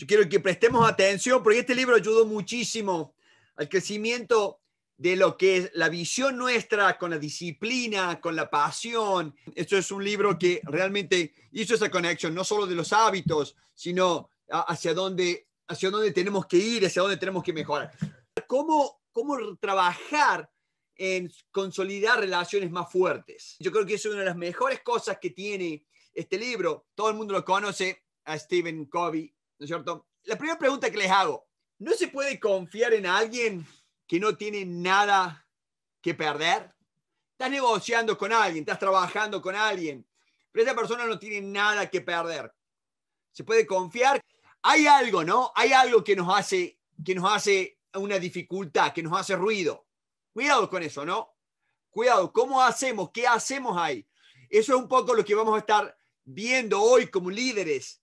Yo quiero que prestemos atención porque este libro ayudó muchísimo al crecimiento de lo que es la visión nuestra con la disciplina, con la pasión. Esto es un libro que realmente hizo esa conexión, no solo de los hábitos, sino hacia dónde, hacia dónde tenemos que ir, hacia dónde tenemos que mejorar. ¿Cómo, cómo trabajar en consolidar relaciones más fuertes? Yo creo que es una de las mejores cosas que tiene este libro. Todo el mundo lo conoce a Stephen Covey ¿no es cierto? La primera pregunta que les hago, ¿no se puede confiar en alguien que no tiene nada que perder? Estás negociando con alguien, estás trabajando con alguien, pero esa persona no tiene nada que perder. Se puede confiar. Hay algo, ¿no? Hay algo que nos hace, que nos hace una dificultad, que nos hace ruido. Cuidado con eso, ¿no? Cuidado, ¿cómo hacemos? ¿Qué hacemos ahí? Eso es un poco lo que vamos a estar viendo hoy como líderes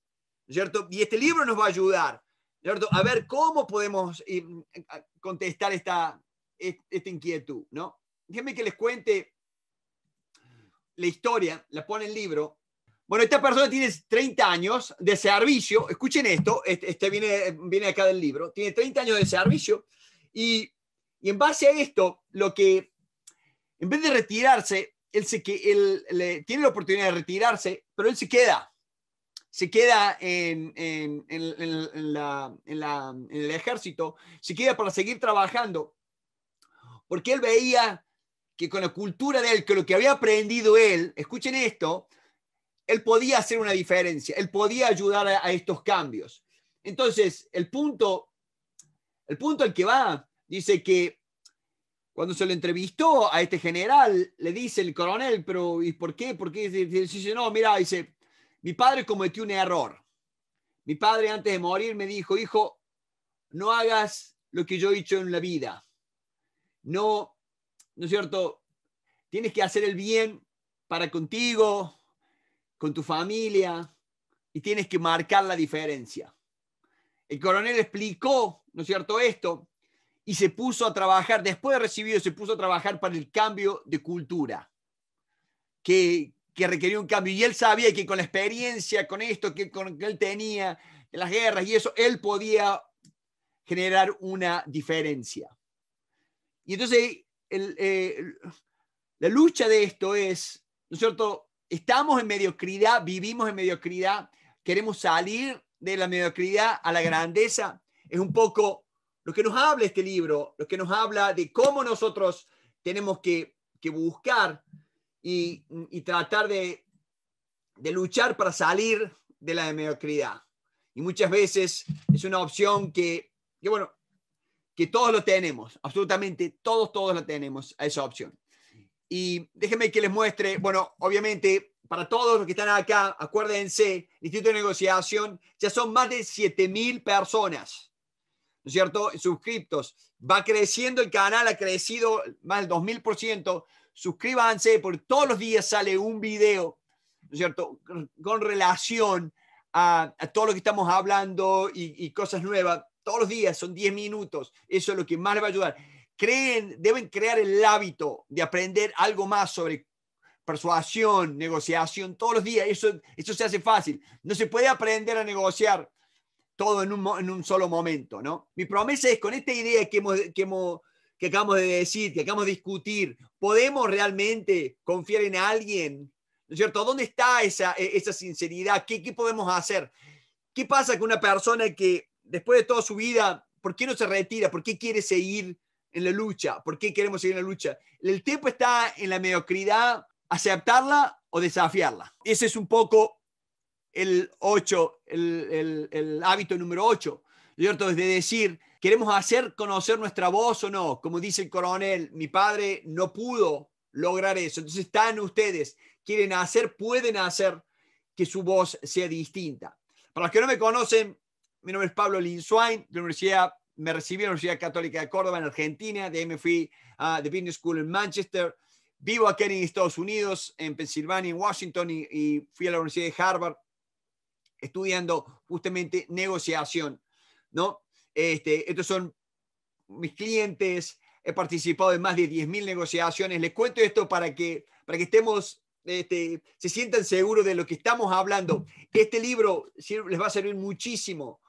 ¿cierto? Y este libro nos va a ayudar, ¿cierto? A ver cómo podemos eh, contestar esta, e, esta inquietud, ¿no? Déjenme que les cuente la historia, la pone el libro. Bueno, esta persona tiene 30 años de servicio, escuchen esto, este, este, viene, viene acá del libro, tiene 30 años de servicio y, en base a esto, lo que, en vez de retirarse, él, se, que él tiene la oportunidad de retirarse, pero él se queda, se queda en, el ejército, se queda para seguir trabajando, porque él veía que con la cultura de él, que lo que había aprendido él, escuchen esto, él podía hacer una diferencia, él podía ayudar a, estos cambios. Entonces, el punto, el punto al que va, dice que cuando se lo entrevistó a este general, le dice el coronel, pero ¿y por qué? porque Dice, no, mira, dice, mi padre cometió un error. Mi padre antes de morir me dijo, hijo, no hagas lo que yo he hecho en la vida. No, ¿no es cierto? Tienes que hacer el bien para contigo, con tu familia, y tienes que marcar la diferencia. El coronel explicó, ¿no es cierto?, esto, y se puso a trabajar, después de recibir, se puso a trabajar para el cambio de cultura, que, que requería un cambio. Y él sabía que con la experiencia, con esto que, con, él tenía, en las guerras y eso, él podía generar una diferencia. Y entonces eh, la lucha de esto es, ¿no es cierto? Estamos en mediocridad, vivimos en mediocridad, queremos salir de la mediocridad a la grandeza. Es un poco lo que nos habla este libro, lo que nos habla de cómo nosotros tenemos que, que buscar y, tratar de, de luchar para salir de la mediocridad. Y muchas veces es una opción que, que, bueno, que todos lo tenemos, absolutamente todos, todos la tenemos a esa opción. Y déjenme que les muestre, bueno, obviamente para todos los que están acá, acuérdense, el Instituto de Negociación, ya son más de 7.000 personas, ¿no es cierto?, suscriptos. Va creciendo el canal, ha crecido más del 2.000% suscríbanse, porque todos los días sale un video, ¿no es cierto?, con relación a, todo lo que estamos hablando y, cosas nuevas. Todos los días son 10 minutos, eso es lo que más les va a ayudar. Creen, deben crear el hábito de aprender algo más sobre persuasión, negociación, todos los días, eso, eso se hace fácil. No se puede aprender a negociar todo en un, en un solo momento, ¿no? Mi promesa es con esta idea que hemos, que hemos que acabamos de decir, que acabamos de discutir, ¿podemos realmente confiar en alguien? ¿No es cierto? ¿Dónde está esa, e, sinceridad? ¿Qué, podemos hacer? ¿Qué pasa con una persona que después de toda su vida, ¿por qué no se retira? ¿Por qué quiere seguir en la lucha? ¿Por qué queremos seguir en la lucha? El tiempo está en la mediocridad, aceptarla o desafiarla. Ese es un poco el 8, el, hábito número 8, ¿cierto? Es de decir, ¿Queremos hacer conocer nuestra voz o no? Como dice el coronel, mi padre no pudo lograr eso. Entonces están ustedes, quieren hacer, pueden hacer que su voz sea distinta. Para los que no me conocen, mi nombre es Pablo Linswine, de la Universidad, me recibí en la Universidad Católica de Córdoba, en Argentina, de ahí me fui a The Business School en Manchester, vivo aquí en Estados Unidos, en Pensilvania, en Washington, y, y fui a la Universidad de Harvard estudiando justamente negociación, ¿no? Este, estos son mis clientes, he participado en más de 10.000 negociaciones. Les cuento esto para que, para que estemos, este, se sientan seguros de lo que estamos hablando. Este libro les va a servir muchísimo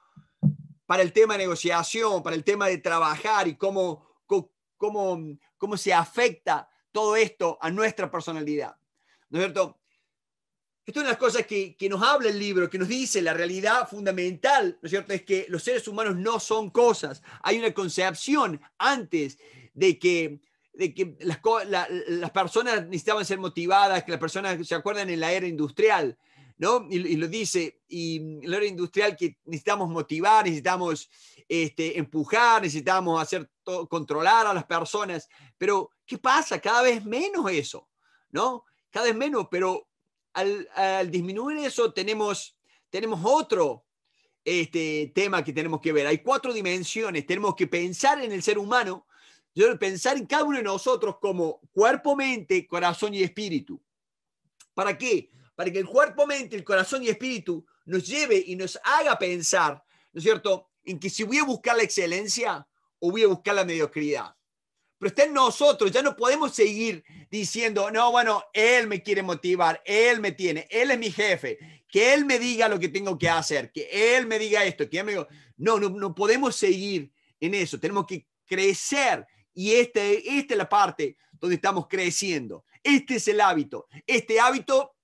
para el tema de negociación, para el tema de trabajar y cómo, cómo se afecta todo esto a nuestra personalidad. ¿No es cierto? Esto es una de las cosas que, que, nos habla el libro, que nos dice la realidad fundamental, ¿no es cierto? Es que los seres humanos no son cosas. Hay una concepción antes de que, de que las, las personas necesitaban ser motivadas, que las personas se acuerdan en la era industrial, ¿no? Y, lo dice, y la era industrial que necesitamos motivar, necesitamos este, empujar, necesitamos hacer controlar a las personas. Pero, ¿qué pasa? Cada vez menos eso, ¿no? Cada vez menos, pero al, disminuir eso tenemos, tenemos otro este tema que tenemos que ver. Hay cuatro dimensiones. Tenemos que pensar en el ser humano, pensar en cada uno de nosotros como cuerpo, mente, corazón y espíritu. ¿Para qué? Para que el cuerpo, mente, el corazón y espíritu nos lleve y nos haga pensar, ¿no es cierto?, en que si voy a buscar la excelencia o voy a buscar la mediocridad pero está en nosotros. Ya no podemos seguir diciendo, no, bueno, él me quiere motivar, él me tiene, él es mi jefe, que él me diga lo que tengo que hacer, que él me diga esto, que él me diga... No, no, no podemos seguir en eso. Tenemos que crecer y esta, esta es la parte donde estamos creciendo. Este es el hábito. Este hábito,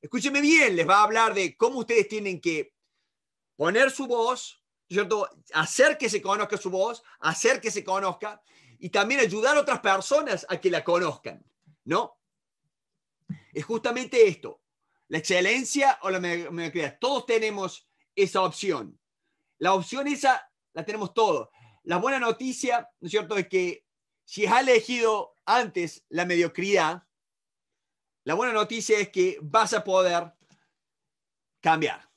escúcheme bien, les va a hablar de cómo ustedes tienen que poner su voz, ¿cierto? Hacer que se conozca su voz, hacer que se conozca, y también ayudar a otras personas a que la conozcan, ¿no? Es justamente esto, la excelencia o la mediocridad. Todos tenemos esa opción. La opción esa la tenemos todos. La buena noticia, ¿no es cierto?, es que si has elegido antes la mediocridad, la buena noticia es que vas a poder cambiar,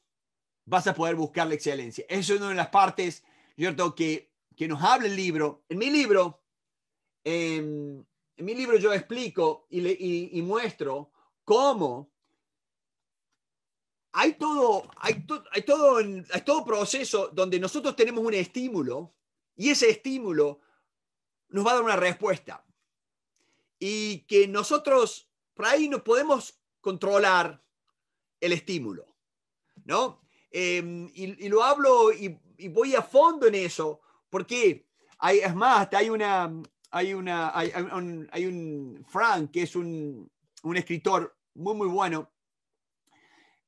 vas a poder buscar la excelencia. Eso es una de las partes, ¿no es ¿cierto?, que, que nos habla el libro. En mi libro, Em, en mi libro yo explico y, muestro cómo hay todo, hay, todo hay todo proceso donde nosotros tenemos un estímulo y ese estímulo nos va a dar una respuesta. Y que nosotros por ahí no podemos controlar el estímulo, ¿no? Em, y, lo hablo y, voy a fondo en eso, porque hay, es más, hay una, hay, un, Frank, que es un, escritor muy, muy bueno,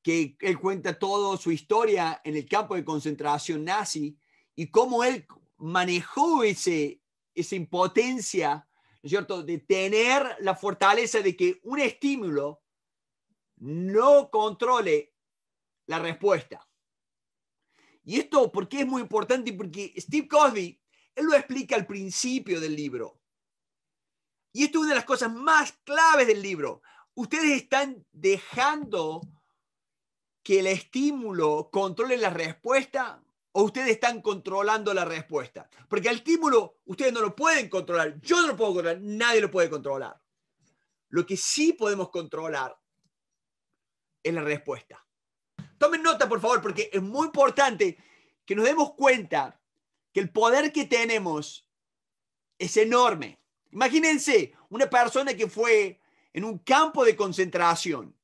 que él cuenta toda su historia en el campo de concentración nazi y cómo él manejó ese, esa impotencia, es cierto?, de tener la fortaleza de que un estímulo no controle la respuesta. Y esto, ¿por qué es muy importante? Porque Steve Cosby, él lo explica al principio del libro. Y esto es una de las cosas más claves del libro. Ustedes están dejando que el estímulo controle la respuesta o ustedes están controlando la respuesta. Porque el estímulo ustedes no lo pueden controlar, yo no lo puedo controlar, nadie lo puede controlar. Lo que sí podemos controlar es la respuesta. Tomen nota, por favor, porque es muy importante que nos demos cuenta que el poder que tenemos es enorme Imagínense una persona que fue en un campo de concentración,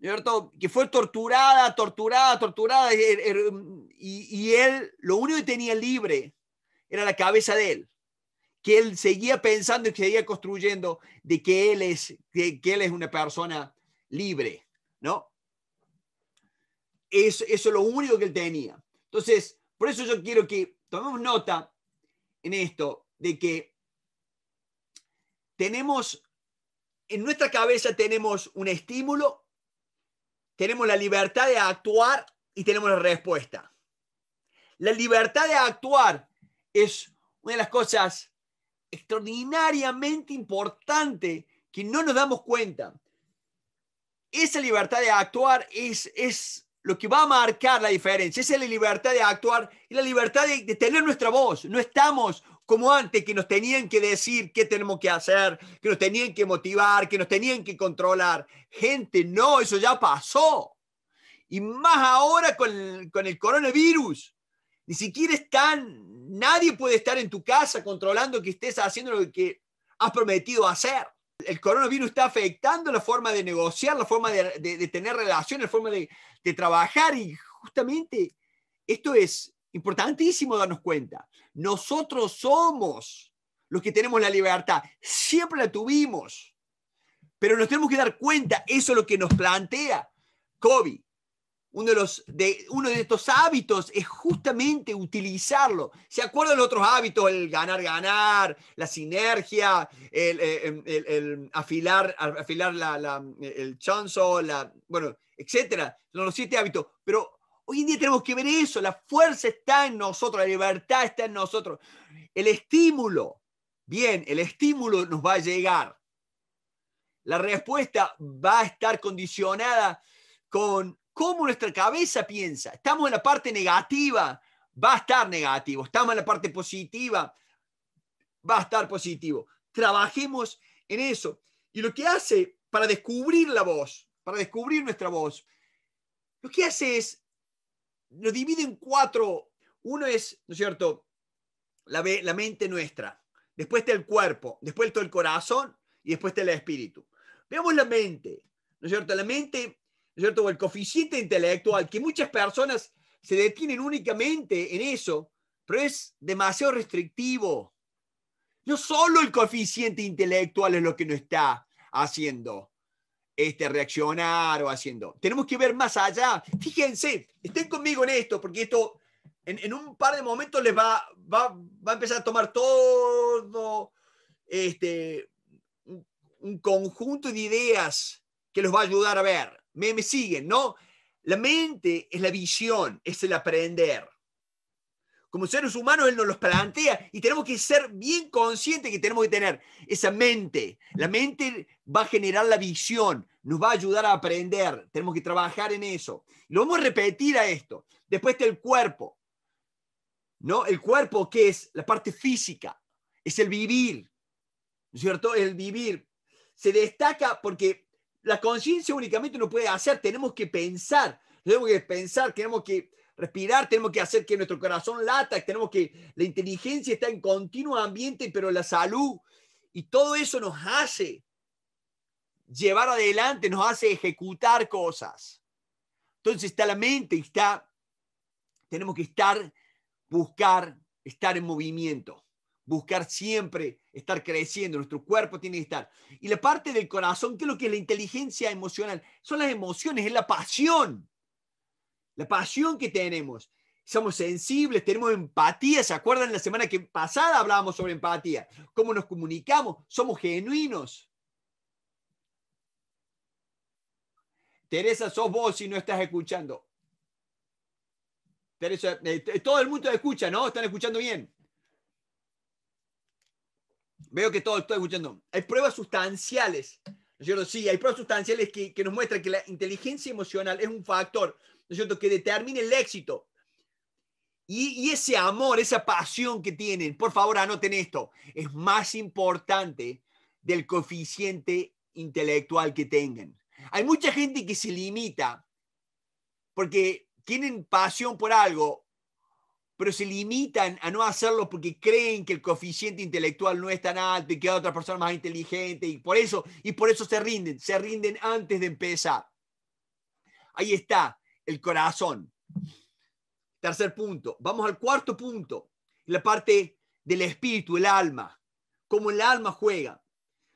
¿cierto? que fue torturada, torturada, torturada, y, él lo único que tenía libre era la cabeza de él que él seguía pensando y seguía construyendo de que él es, él es una persona libre, ¿no? Eso, eso, es lo único que él tenía. Entonces, por eso yo quiero que tomemos nota en esto de que tenemos, en nuestra cabeza tenemos un estímulo, tenemos la libertad de actuar y tenemos la respuesta. La libertad de actuar es una de las cosas extraordinariamente importante que no nos damos cuenta. Esa libertad de actuar es, es lo que va a marcar la diferencia. es la libertad de actuar y la libertad de tener nuestra voz. No estamos como antes, que nos tenían que decir qué tenemos que hacer, que nos tenían que motivar, que nos tenían que controlar. Gente, no, eso ya pasó. Y más ahora con, el coronavirus. Ni siquiera están, nadie puede estar en tu casa controlando que estés haciendo lo que has prometido hacer. El coronavirus está afectando la forma de negociar, la forma de, tener relaciones, la forma de, de trabajar y justamente esto es, Importantísimo darnos cuenta. Nosotros somos los que tenemos la libertad. Siempre la tuvimos. Pero nos tenemos que dar cuenta, eso es lo que nos plantea Kobe. Uno de, los, de, uno de estos hábitos es justamente utilizarlo. ¿Se acuerdan los otros hábitos? El ganar, ganar, la sinergia, el, eh, em, afilar, afilar la, el chanzo, la, bueno, etcétera. Son los siete hábitos. Pero Hoy en día tenemos que ver eso, la fuerza está en nosotros, la libertad está en nosotros. El estímulo, bien, el estímulo nos va a llegar. La respuesta va a estar condicionada con cómo nuestra cabeza piensa. Estamos en la parte negativa, va a estar negativo. Estamos en la parte positiva, va a estar positivo. Trabajemos en eso. Y lo que hace para descubrir la voz, para descubrir nuestra voz, lo que hace es lo divide en cuatro. Uno es, ¿no es cierto?, la, la mente nuestra, después está el cuerpo, después está el corazón y después está el espíritu. Veamos la mente, ¿no es cierto? La mente, ¿no es cierto?, el coeficiente intelectual, que muchas personas se detienen únicamente en eso, pero es demasiado restrictivo. No solo el coeficiente intelectual es lo que no está haciendo, este, reaccionar o haciendo. Tenemos que ver más allá. Fíjense, estén conmigo en esto, porque esto en, un par de momentos les va, va, va a empezar a tomar todo este, un, conjunto de ideas que los va a ayudar a ver. Me, me siguen, ¿no? La mente es la visión, es el aprender. Como seres humanos, Él nos los plantea y tenemos que ser bien conscientes que tenemos que tener esa mente. La mente va a generar la visión, nos va a ayudar a aprender. Tenemos que trabajar en eso. Lo vamos a repetir a esto. Después está el cuerpo. ¿No? El cuerpo que es la parte física, es el vivir. ¿No es cierto? El vivir se destaca porque la conciencia únicamente no puede hacer, tenemos que pensar, tenemos que pensar, tenemos que respirar, tenemos que hacer que nuestro corazón lata, tenemos que la inteligencia está en continuo ambiente, pero la salud y todo eso nos hace llevar adelante, nos hace ejecutar cosas. Entonces está la mente, está tenemos que estar buscar estar en movimiento, buscar siempre estar creciendo, nuestro cuerpo tiene que estar. Y la parte del corazón, que es lo que es la inteligencia emocional? Son las emociones, es la pasión la pasión que tenemos. Somos sensibles, tenemos empatía. ¿Se acuerdan la semana que pasada hablábamos sobre empatía? ¿Cómo nos comunicamos? Somos genuinos. Teresa, sos vos si no estás escuchando. Teresa, eh, todo el mundo escucha, ¿no? ¿Están escuchando bien? Veo que todo estoy escuchando. Hay pruebas sustanciales. cierto? sí, hay pruebas sustanciales que, que nos muestran que la inteligencia emocional es un factor ¿no es que determine el éxito. Y, y ese amor, esa pasión que tienen, por favor anoten esto, es más importante del coeficiente intelectual que tengan. Hay mucha gente que se limita porque tienen pasión por algo, pero se limitan a no hacerlo porque creen que el coeficiente intelectual no es tan alto y que hay otra persona más inteligente y por eso y por eso se rinden, se rinden antes de empezar. Ahí está el corazón. Tercer punto. Vamos al cuarto punto, la parte del espíritu, el alma, cómo el alma juega.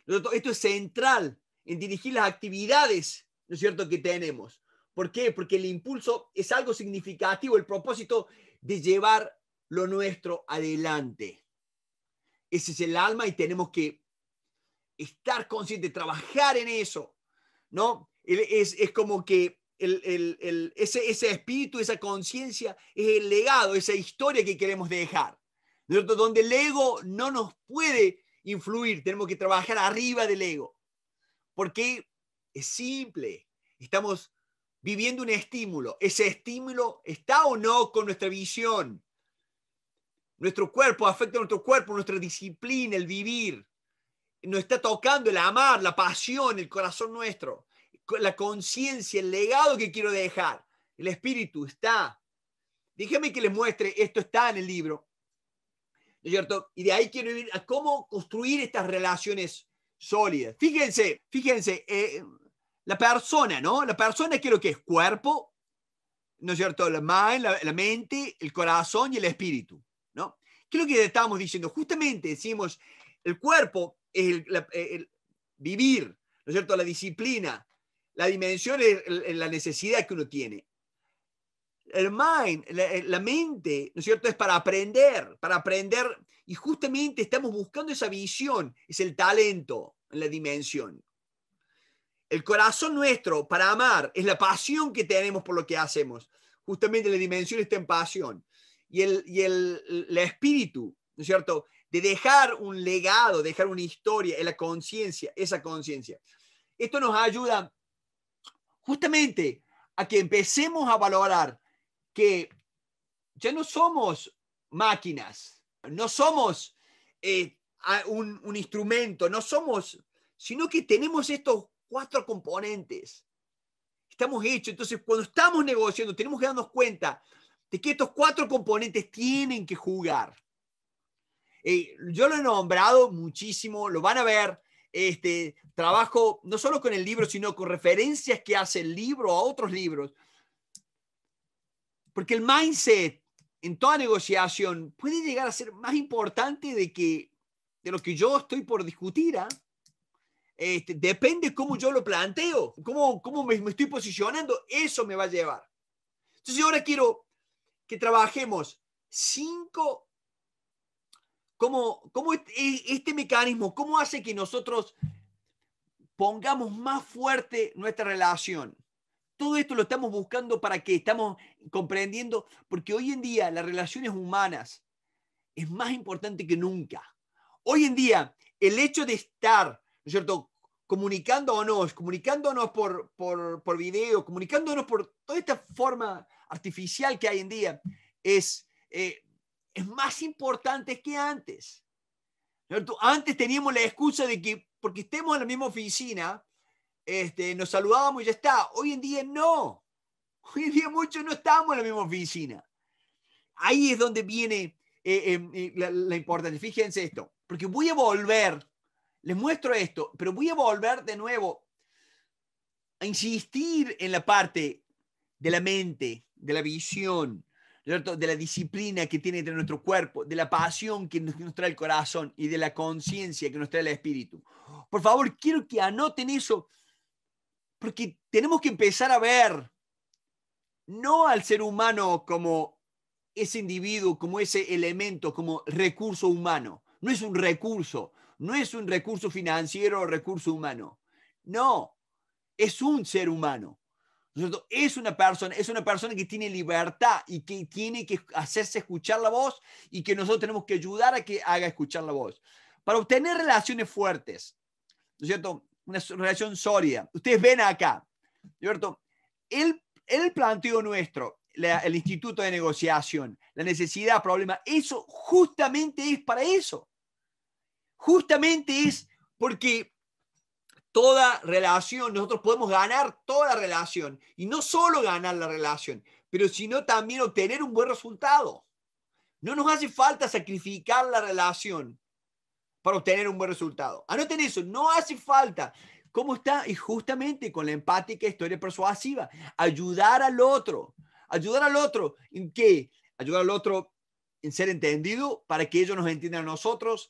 Esto es central en dirigir las actividades, ¿no es cierto?, que tenemos. ¿Por qué? Porque el impulso es algo significativo, el propósito de llevar lo nuestro adelante. Ese es el alma y tenemos que estar conscientes, trabajar en eso, ¿no? Es, es como que ese, ese espíritu, esa conciencia, es el legado, esa historia que queremos dejar. Donde el ego no nos puede influir, tenemos que trabajar arriba del ego. Porque es simple, estamos viviendo un estímulo. Ese estímulo está o no con nuestra visión. Nuestro cuerpo afecta a nuestro cuerpo, nuestra disciplina, el vivir. Nos está tocando el amar, la pasión, el corazón nuestro la conciencia, el legado que quiero dejar. El espíritu está. Déjame que les muestre, esto está en el libro. ¿No es cierto? Y de ahí quiero ir a cómo construir estas relaciones sólidas. Fíjense, fíjense, eh, la persona, ¿no? La persona que lo que es cuerpo, ¿no es cierto? La, la, mente, el corazón y el espíritu, ¿no? ¿Qué es lo que estamos diciendo? Justamente decimos, el cuerpo es el, el vivir, ¿no es cierto? La disciplina, la dimensión es la necesidad que uno tiene. El mind, eh, la, mente, ¿no es cierto? Es para aprender, para aprender. Y justamente estamos buscando esa visión, es el talento en la dimensión. El corazón nuestro para amar es la pasión que tenemos por lo que hacemos. Justamente la dimensión está en pasión. Y el, el, espíritu, ¿no es cierto? De dejar un legado, dejar una historia, en la conciencia, esa conciencia. Esto nos ayuda justamente a que empecemos a valorar que ya no somos máquinas, no somos eh, un, instrumento, no somos, sino que tenemos estos cuatro componentes. Estamos hechos, entonces cuando estamos negociando tenemos que darnos cuenta de que estos cuatro componentes tienen que jugar. Eh, yo lo he nombrado muchísimo, lo van a ver este, trabajo no solo con el libro, sino con referencias que hace el libro a otros libros. Porque el mindset en toda negociación puede llegar a ser más importante de, que, de lo que yo estoy por discutir. ¿ah? Este, depende cómo yo lo planteo, cómo, cómo me, estoy posicionando, eso me va a llevar. Entonces ahora quiero que trabajemos cinco ¿Cómo, e-, este, mecanismo, cómo hace que nosotros pongamos más fuerte nuestra relación? Todo esto lo estamos buscando para que estamos comprendiendo, porque hoy en día las relaciones humanas es más importante que nunca. Hoy en día, el hecho de estar, ¿no es cierto?, comunicándonos, comunicándonos por, por, video, comunicándonos por toda esta forma artificial que hay en día, es, eh, es más importante que antes. Antes teníamos la excusa de que porque estemos en la misma oficina, este, nos saludábamos y ya está. Hoy en día no. Hoy en día muchos no estamos en la misma oficina. Ahí es donde viene eh, eh, eh, la, la importancia. Fíjense esto, porque voy a volver, les muestro esto, pero voy a volver de nuevo a insistir en la parte de la mente, de la visión, de la disciplina que tiene de nuestro cuerpo, de la pasión que nos, que nos trae el corazón y de la conciencia que nos trae el espíritu. Por favor, quiero que anoten eso, porque tenemos que empezar a ver no al ser humano como ese individuo, como ese elemento, como recurso humano. No es un recurso, no es un recurso financiero o recurso humano. No, es un ser humano es, una persona, es una persona que tiene libertad y que tiene que hacerse escuchar la voz y que nosotros tenemos que ayudar a que haga escuchar la voz. Para obtener relaciones fuertes, ¿no cierto? Una relación sólida. Ustedes ven acá, cierto? El, el planteo nuestro, el instituto de negociación, la necesidad, problema, eso justamente es para eso. Justamente es porque toda relación, nosotros podemos ganar toda relación y no solo ganar la relación, pero sino también obtener un buen resultado. No nos hace falta sacrificar la relación para obtener un buen resultado. Anoten eso, no hace falta. ¿Cómo está? Y justamente con la empática historia persuasiva, ayudar al otro, ayudar al otro, ¿en qué? Ayudar al otro en ser entendido para que ellos nos entiendan a nosotros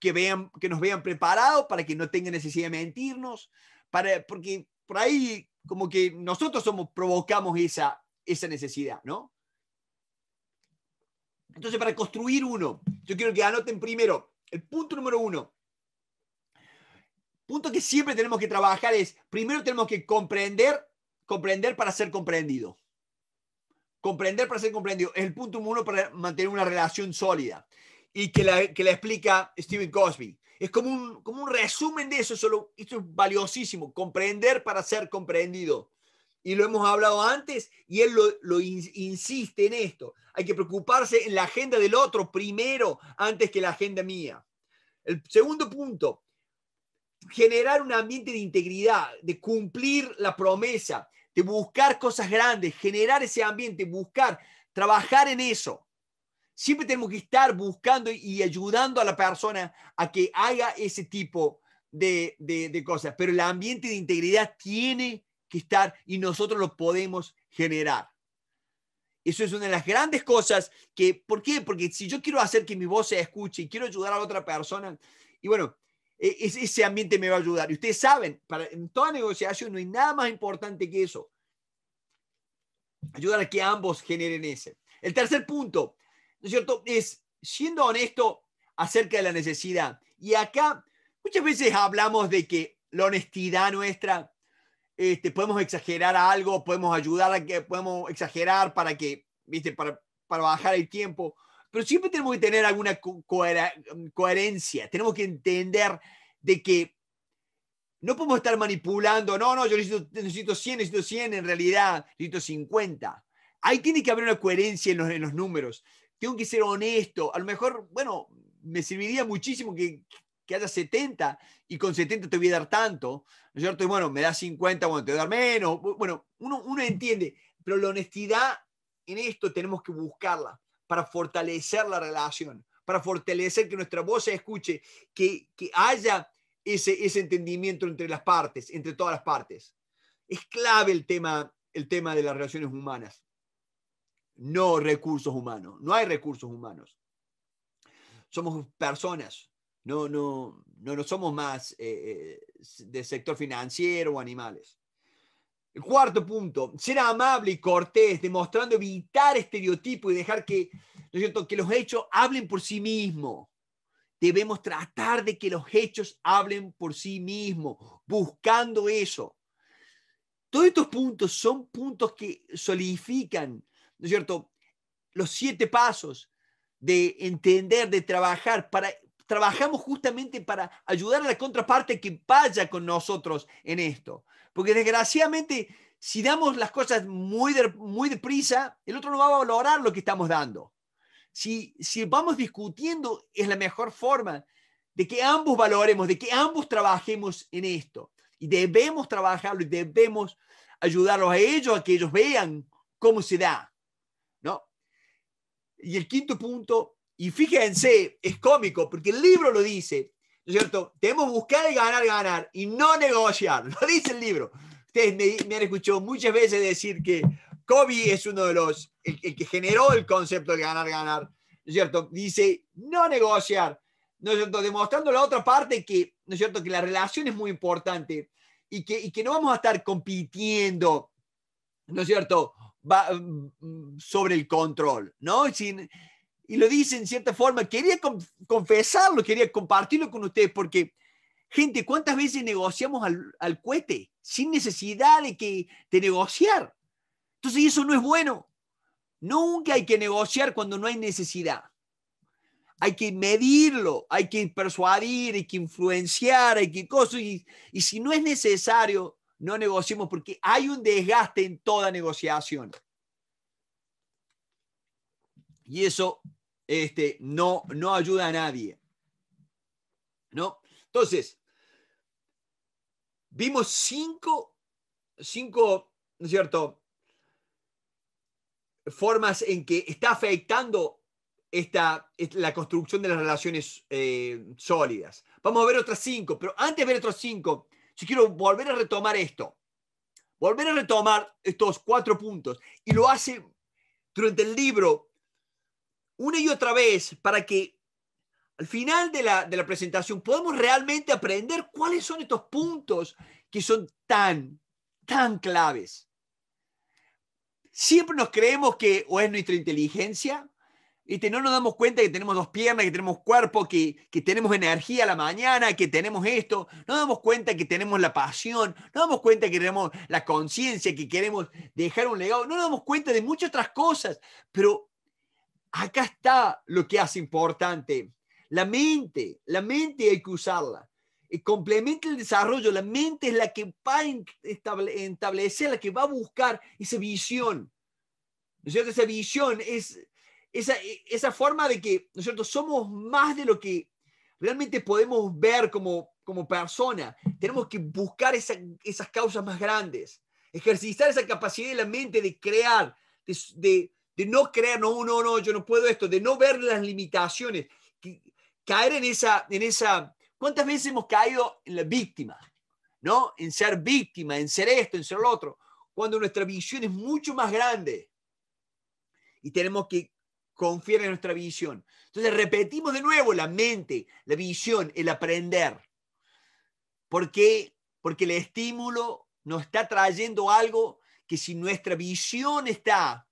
que, vean, que nos vean preparados, para que no tengan necesidad de mentirnos, para, porque por ahí como que nosotros somos, provocamos esa, esa necesidad, ¿no? Entonces, para construir uno, yo quiero que anoten primero el punto número uno. Punto que siempre tenemos que trabajar es, primero tenemos que comprender, comprender para ser comprendido. Comprender para ser comprendido es el punto número uno para mantener una relación sólida y que la, que explica Steven Cosby. Es como un, como un resumen de eso, solo, esto es valiosísimo, comprender para ser comprendido. Y lo hemos hablado antes y él lo, lo insiste en esto. Hay que preocuparse en la agenda del otro primero antes que la agenda mía. El segundo punto, generar un ambiente de integridad, de cumplir la promesa, de buscar cosas grandes, generar ese ambiente, buscar, trabajar en eso siempre tenemos que estar buscando y ayudando a la persona a que haga ese tipo de, de, cosas. Pero el ambiente de integridad tiene que estar y nosotros lo podemos generar. Eso es una de las grandes cosas que, ¿por qué? Porque si yo quiero hacer que mi voz se escuche y quiero ayudar a otra persona, y bueno, e, ese ambiente me va a ayudar. Y ustedes saben, para, en toda negociación no hay nada más importante que eso. Ayudar a que ambos generen ese. El tercer punto, ¿no es cierto? Es siendo honesto acerca de la necesidad. Y acá muchas veces hablamos de que la honestidad nuestra, este, podemos exagerar algo, podemos ayudar a que, podemos exagerar para que, viste, para, bajar el tiempo, pero siempre tenemos que tener alguna coherencia, tenemos que entender de que no podemos estar manipulando, no, no, yo necesito, 100, necesito 100, en realidad necesito 50. Ahí tiene que haber una coherencia en los, en los números tengo que ser honesto. A lo mejor, bueno, me serviría muchísimo que, haya 70 y con 70 te voy a dar tanto, ¿no es bueno, me das 50, bueno, te voy a dar menos. Bueno, uno, entiende, pero la honestidad en esto tenemos que buscarla para fortalecer la relación, para fortalecer que nuestra voz se escuche, que, haya ese, ese entendimiento entre las partes, entre todas las partes. Es clave el tema, el tema de las relaciones humanas no recursos humanos. No hay recursos humanos. Somos personas, no, no, no, no somos más eh, eh, del sector financiero o animales. El cuarto punto, ser amable y cortés, demostrando evitar estereotipos y dejar que, que los hechos hablen por sí mismos. Debemos tratar de que los hechos hablen por sí mismos, buscando eso. Todos estos puntos son puntos que solidifican es cierto? Los siete pasos de entender, de trabajar, para, trabajamos justamente para ayudar a la contraparte que vaya con nosotros en esto. Porque desgraciadamente, si damos las cosas muy, muy deprisa, el otro no va a valorar lo que estamos dando. Si, si vamos discutiendo, es la mejor forma de que ambos valoremos, de que ambos trabajemos en esto. Y debemos trabajarlo y debemos ayudarlos a ellos, a que ellos vean cómo se da. Y el quinto punto, y fíjense, es cómico, porque el libro lo dice, ¿no es cierto? Tenemos que buscar y ganar, ganar, y no negociar, lo dice el libro. Ustedes me, han escuchado muchas veces decir que Kobe es uno de los, el, que generó el concepto de ganar, ganar, ¿no es cierto? Dice, no negociar, ¿no es cierto? Demostrando la otra parte que, ¿no es cierto? Que la relación es muy importante y que, y que no vamos a estar compitiendo, ¿no es cierto? Mm, sobre el control, ¿no? y lo dice en cierta forma, quería confesarlo, quería compartirlo con ustedes, porque, gente, ¿cuántas veces negociamos al, al cohete sin necesidad de, que, negociar? Entonces eso no es bueno. Nunca hay que negociar cuando no hay necesidad. Hay que medirlo, hay que persuadir, hay que influenciar, hay que cosas. Y, y si no es necesario, no negociemos porque hay un desgaste en toda negociación. Y eso este, no, no ayuda a nadie. ¿No? Entonces, vimos cinco, cinco, ¿no es cierto? Formas en que está afectando esta, la construcción de las relaciones eh, sólidas. Vamos a ver otras cinco, pero antes de ver otras cinco, si quiero volver a retomar esto, volver a retomar estos cuatro puntos. Y lo hace durante el libro una y otra vez para que al final de la, de la presentación podamos realmente aprender cuáles son estos puntos que son tan, tan claves. Siempre nos creemos que o es nuestra inteligencia no nos damos cuenta que tenemos dos piernas, que tenemos cuerpo, que, tenemos energía la mañana, que tenemos esto. No nos damos cuenta que tenemos la pasión, no nos damos cuenta que tenemos la conciencia, que queremos dejar un legado. No nos damos cuenta de muchas otras cosas, pero acá está lo que hace importante. La mente, la mente hay que usarla. Y complementa el desarrollo, la mente es la que va a establecer, la que va a buscar esa visión. Esa visión es esa, esa forma de que, nosotros somos más de lo que realmente podemos ver como, como persona. Tenemos que buscar esas causas más grandes, ejercitar esa capacidad de la mente de crear, de, no creer, no, no, no, yo no puedo esto, de no ver las limitaciones, caer en esa, en esa, ¿cuántas veces hemos caído en la víctima? ¿No? En ser víctima, en ser esto, en ser lo otro, cuando nuestra visión es mucho más grande y tenemos que confiar en nuestra visión. Entonces repetimos de nuevo la mente, la visión, el aprender. ¿Por qué? Porque el estímulo nos está trayendo algo que si nuestra visión está...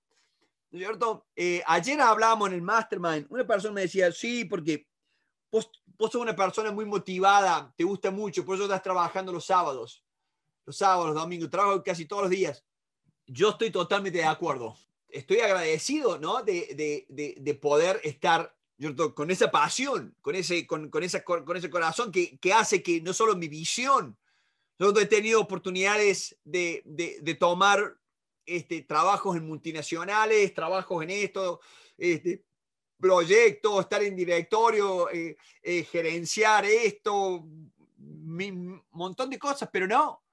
¿No cierto? Eh, ayer hablábamos en el mastermind, una persona me decía, sí, porque vos, sos una persona muy motivada, te gusta mucho, por eso estás trabajando los sábados, los sábados, los domingos, trabajo casi todos los días. Yo estoy totalmente de acuerdo estoy agradecido, ¿no? De, poder estar con esa pasión, con ese, con, ese corazón que, hace que no solo mi visión, donde he tenido oportunidades de, tomar este, trabajos en multinacionales, trabajos en esto, este, proyectos, estar en directorio, eh, eh, gerenciar esto, un montón de cosas, pero no.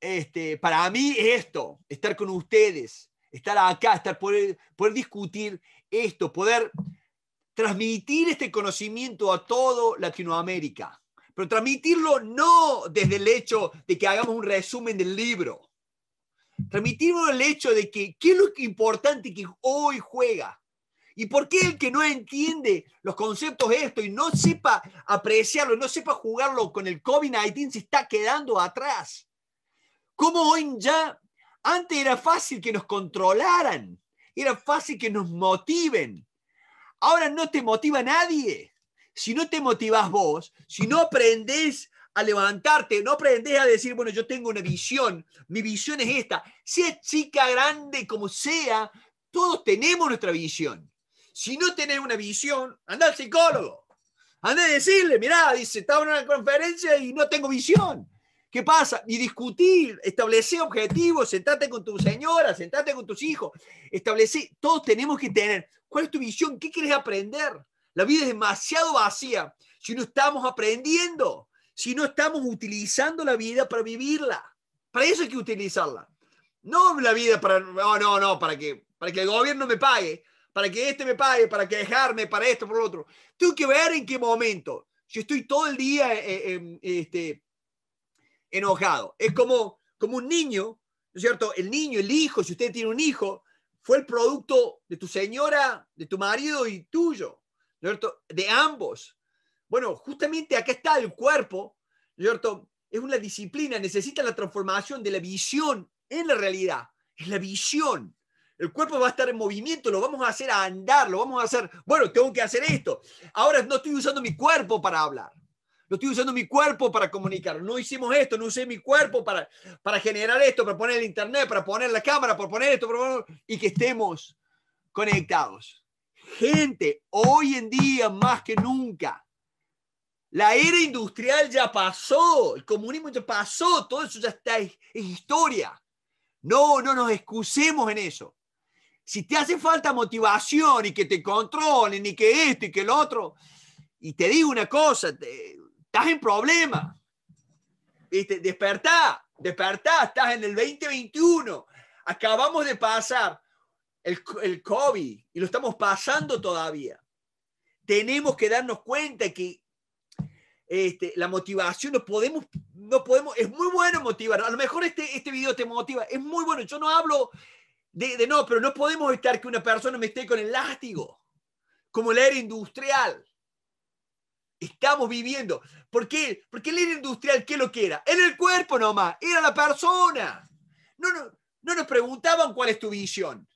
Este, para mí esto, estar con ustedes, estar acá, estar, poder, poder discutir esto, poder transmitir este conocimiento a todo Latinoamérica, pero transmitirlo no desde el hecho de que hagamos un resumen del libro, transmitirlo el hecho de que qué es lo importante que hoy juega y por qué el que no entiende los conceptos de esto y no sepa apreciarlo, no sepa jugarlo con el COVID-19 se está quedando atrás. ¿Cómo hoy ya antes era fácil que nos controlaran, era fácil que nos motiven. Ahora no te motiva nadie. Si no te motivas vos, si no aprendés a levantarte, no aprendes a decir, bueno, yo tengo una visión, mi visión es esta, si es chica, grande, como sea, todos tenemos nuestra visión. Si no tenés una visión, anda al psicólogo, anda a decirle, mira, dice, estaba en una conferencia y no tengo visión. ¿Qué pasa? Y discutir, establecer objetivos, sentarte con tu señora, sentarte con tus hijos, establecer, todos tenemos que tener, ¿cuál es tu visión? ¿Qué quieres aprender? La vida es demasiado vacía si no estamos aprendiendo, si no estamos utilizando la vida para vivirla. Para eso hay que utilizarla. No la vida para, no, no, no, para que, para que el gobierno me pague, para que este me pague, para que dejarme, para esto, por lo otro. Tengo que ver en qué momento. Yo estoy todo el día eh, eh, em, este, enojado. Es como, como un niño, ¿no es cierto? El niño, el hijo, si usted tiene un hijo, fue el producto de tu señora, de tu marido y tuyo, ¿no es cierto? De ambos. Bueno, justamente acá está el cuerpo, ¿no es cierto? Es una disciplina, necesita la transformación de la visión en la realidad. Es la visión. El cuerpo va a estar en movimiento, lo vamos a hacer a andar, lo vamos a hacer, bueno, tengo que hacer esto. Ahora no estoy usando mi cuerpo para hablar no estoy usando mi cuerpo para comunicar, no hicimos esto, no usé mi cuerpo para, para generar esto, para poner el internet, para poner la cámara, para poner esto, y que estemos conectados. Gente, hoy en día más que nunca, la era industrial ya pasó, el comunismo ya pasó, todo eso ya está, es historia. No, no nos excusemos en eso. Si te hace falta motivación y que te controlen y que esto y que el otro, y te digo una cosa, te, estás en problemas. Despertá, despertá, estás en el 2021. Acabamos de pasar el, el COVID y lo estamos pasando todavía. Tenemos que darnos cuenta que este, la motivación, no podemos, no podemos, es muy bueno motivar. A lo mejor este, este video te motiva, es muy bueno. Yo no hablo de, no, pero no podemos estar que una persona me esté con el látigo, como la era industrial estamos viviendo. ¿Por qué? Porque el era industrial, ¿qué lo que era? Era el cuerpo nomás, era la persona. No, no, no nos preguntaban cuál es tu visión.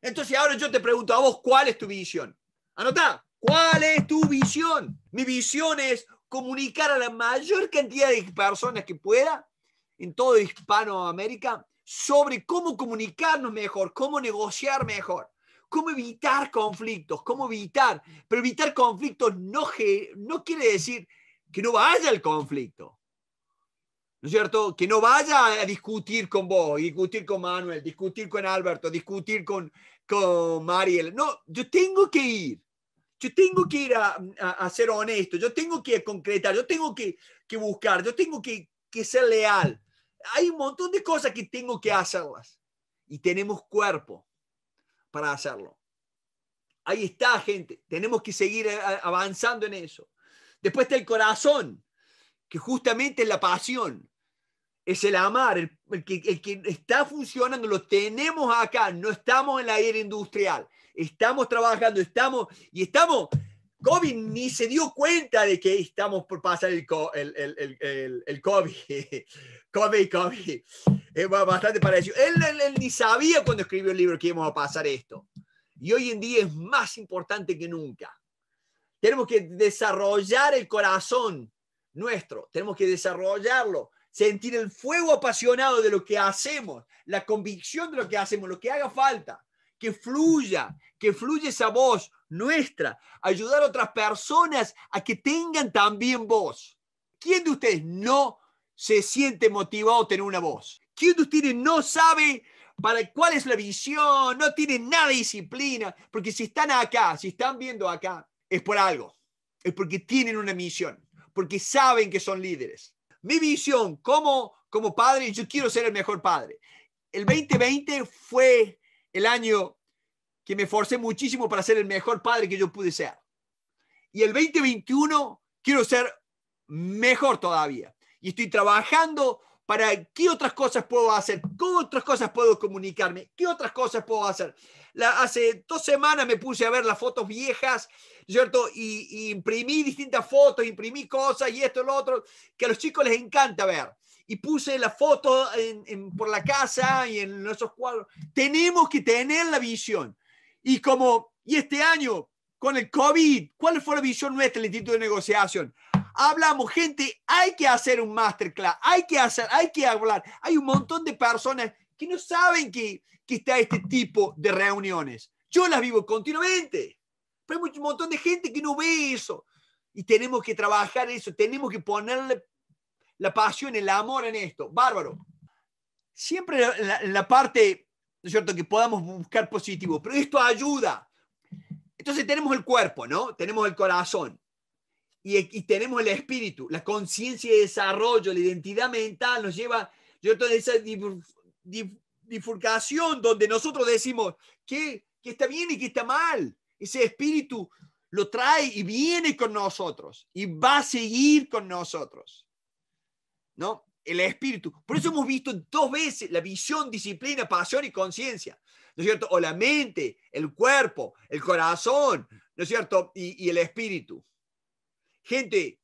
Entonces ahora yo te pregunto a vos, ¿cuál es tu visión? Anotá, ¿cuál es tu visión? Mi visión es comunicar a la mayor cantidad de personas que pueda en todo Hispanoamérica sobre cómo comunicarnos mejor, cómo negociar mejor cómo evitar conflictos, cómo evitar. Pero evitar conflictos no, no quiere decir que no vaya el conflicto. ¿No es cierto? Que no vaya a discutir con vos, discutir con Manuel, discutir con Alberto, discutir con, con Mariel. No, yo tengo que ir. Yo tengo que ir a, ser honesto, yo tengo que concretar, yo tengo que, que buscar, yo tengo que, que ser leal. Hay un montón de cosas que tengo que hacerlas. Y tenemos cuerpo para hacerlo. Ahí está, gente. Tenemos que seguir eh, avanzando en eso. Después está el corazón, que justamente es la pasión. Es el amar, el, que, está funcionando, lo tenemos acá, no estamos en la era industrial, estamos trabajando, estamos, y estamos COVID ni se dio cuenta de que estamos por pasar el, el, el COVID. COVID, COVID es bastante parecido. Él, él, él, ni sabía cuando escribió el libro que íbamos a pasar esto. Y hoy en día es más importante que nunca. Tenemos que desarrollar el corazón nuestro, tenemos que desarrollarlo, sentir el fuego apasionado de lo que hacemos, la convicción de lo que hacemos, lo que haga falta, que fluya, que fluya esa voz nuestra, ayudar a otras personas a que tengan también voz. ¿Quién de ustedes no se siente motivado a tener una voz? ¿Quién de no sabe para cuál es la visión? No tiene nada de disciplina, porque si están acá, si están viendo acá, es por algo, es porque tienen una misión, porque saben que son líderes. Mi visión como, como padre, yo quiero ser el mejor padre. El 2020 fue el año que me forcé muchísimo para ser el mejor padre que yo pude ser. Y el 2021 quiero ser mejor todavía. Y estoy trabajando para qué otras cosas puedo hacer, ¿Cómo otras cosas puedo comunicarme, qué otras cosas puedo hacer. La, hace dos semanas me puse a ver las fotos viejas, ¿cierto? Y, imprimí distintas fotos, imprimí cosas y esto, y lo otro, que a los chicos les encanta ver. Y puse la foto por la casa y en nuestros cuadros. Tenemos que tener la visión. Y como, y este año, con el COVID, ¿cuál fue la visión nuestra el Instituto de Negociación? hablamos, gente, hay que hacer un masterclass, hay que hacer, hay que hablar. Hay un montón de personas que no saben que, está este tipo de reuniones. Yo las vivo continuamente, pero hay un montón de gente que no ve eso. Y tenemos que trabajar eso, tenemos que ponerle la pasión, el amor en esto. Bárbaro. Siempre en la, la parte, ¿no es cierto?, que podamos buscar positivo, pero esto ayuda. Entonces tenemos el cuerpo, ¿no? Tenemos el corazón y, tenemos el espíritu, la conciencia de desarrollo, la identidad mental nos lleva, yo toda esa divulgación donde nosotros decimos que, está bien y que está mal. Ese espíritu lo trae y viene con nosotros y va a seguir con nosotros. ¿No? El espíritu. Por eso hemos visto dos veces la visión, disciplina, pasión y conciencia. ¿No es cierto? O la mente, el cuerpo, el corazón, ¿no es cierto? y el espíritu. Gente,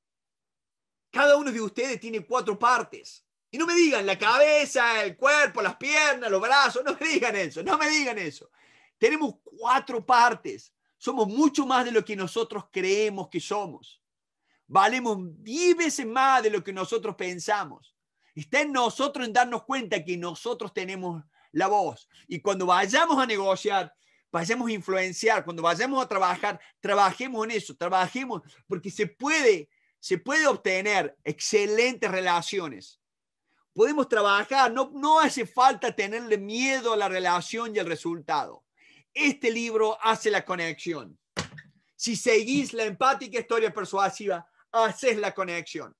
cada uno de ustedes tiene cuatro partes. Y no me digan la cabeza, el cuerpo, las piernas, los brazos, no me digan eso, no me digan eso. Tenemos cuatro partes. Somos mucho más de lo que nosotros creemos que somos. Valemos diez veces más de lo que nosotros pensamos. Está en nosotros en darnos cuenta que nosotros tenemos la voz. Y cuando vayamos a negociar vayamos a influenciar, cuando vayamos a trabajar, trabajemos en eso, trabajemos, porque se puede, se puede obtener excelentes relaciones. Podemos trabajar, no, no hace falta tenerle miedo a la relación y al resultado. Este libro hace la conexión. Si seguís la empática historia persuasiva, haces la conexión.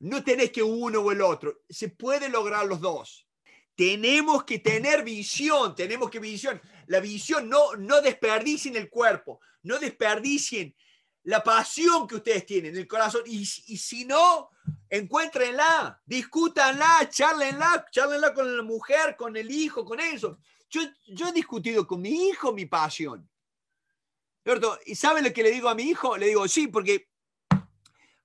No tenés que uno o el otro. Se puede lograr los dos. Tenemos que tener visión, tenemos que visión. La visión no, no desperdicien el cuerpo, no desperdicien la pasión que ustedes tienen, el corazón. Y, si no, encuéntrenla, discútanla, charlenla, charlenla con la mujer, con el hijo, con eso. Yo, yo he discutido con mi hijo mi pasión. ¿Y saben lo que le digo a mi hijo? Le digo, sí, porque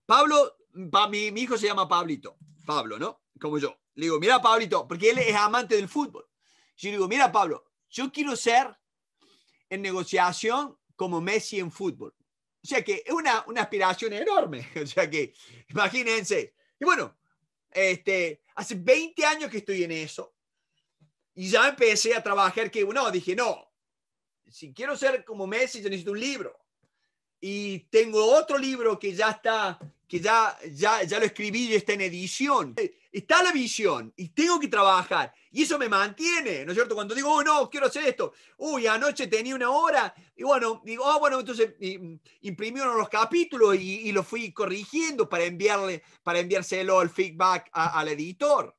Pablo, mi, hijo se llama Pablito, Pablo, ¿no? Como yo. Le digo, mira, Pablito, porque él es amante del fútbol. Yo digo, mira, Pablo, yo quiero ser en negociación como Messi en fútbol. O sea que es una, una aspiración enorme. O sea que, imagínense. Y bueno, este, hace 20 años que estoy en eso. Y ya empecé a trabajar que, bueno, dije, no, si quiero ser como Messi, yo necesito un libro. Y tengo otro libro que ya está, que ya, ya, ya lo escribí y está en edición está la visión y tengo que trabajar. Y eso me mantiene, ¿no es cierto? Cuando digo, oh, no, quiero hacer esto. Uy, anoche tenía una hora. Y bueno, digo, oh, bueno, entonces mm, imprimieron los capítulos y, los fui corrigiendo para enviarle, para enviárselo el feedback al editor.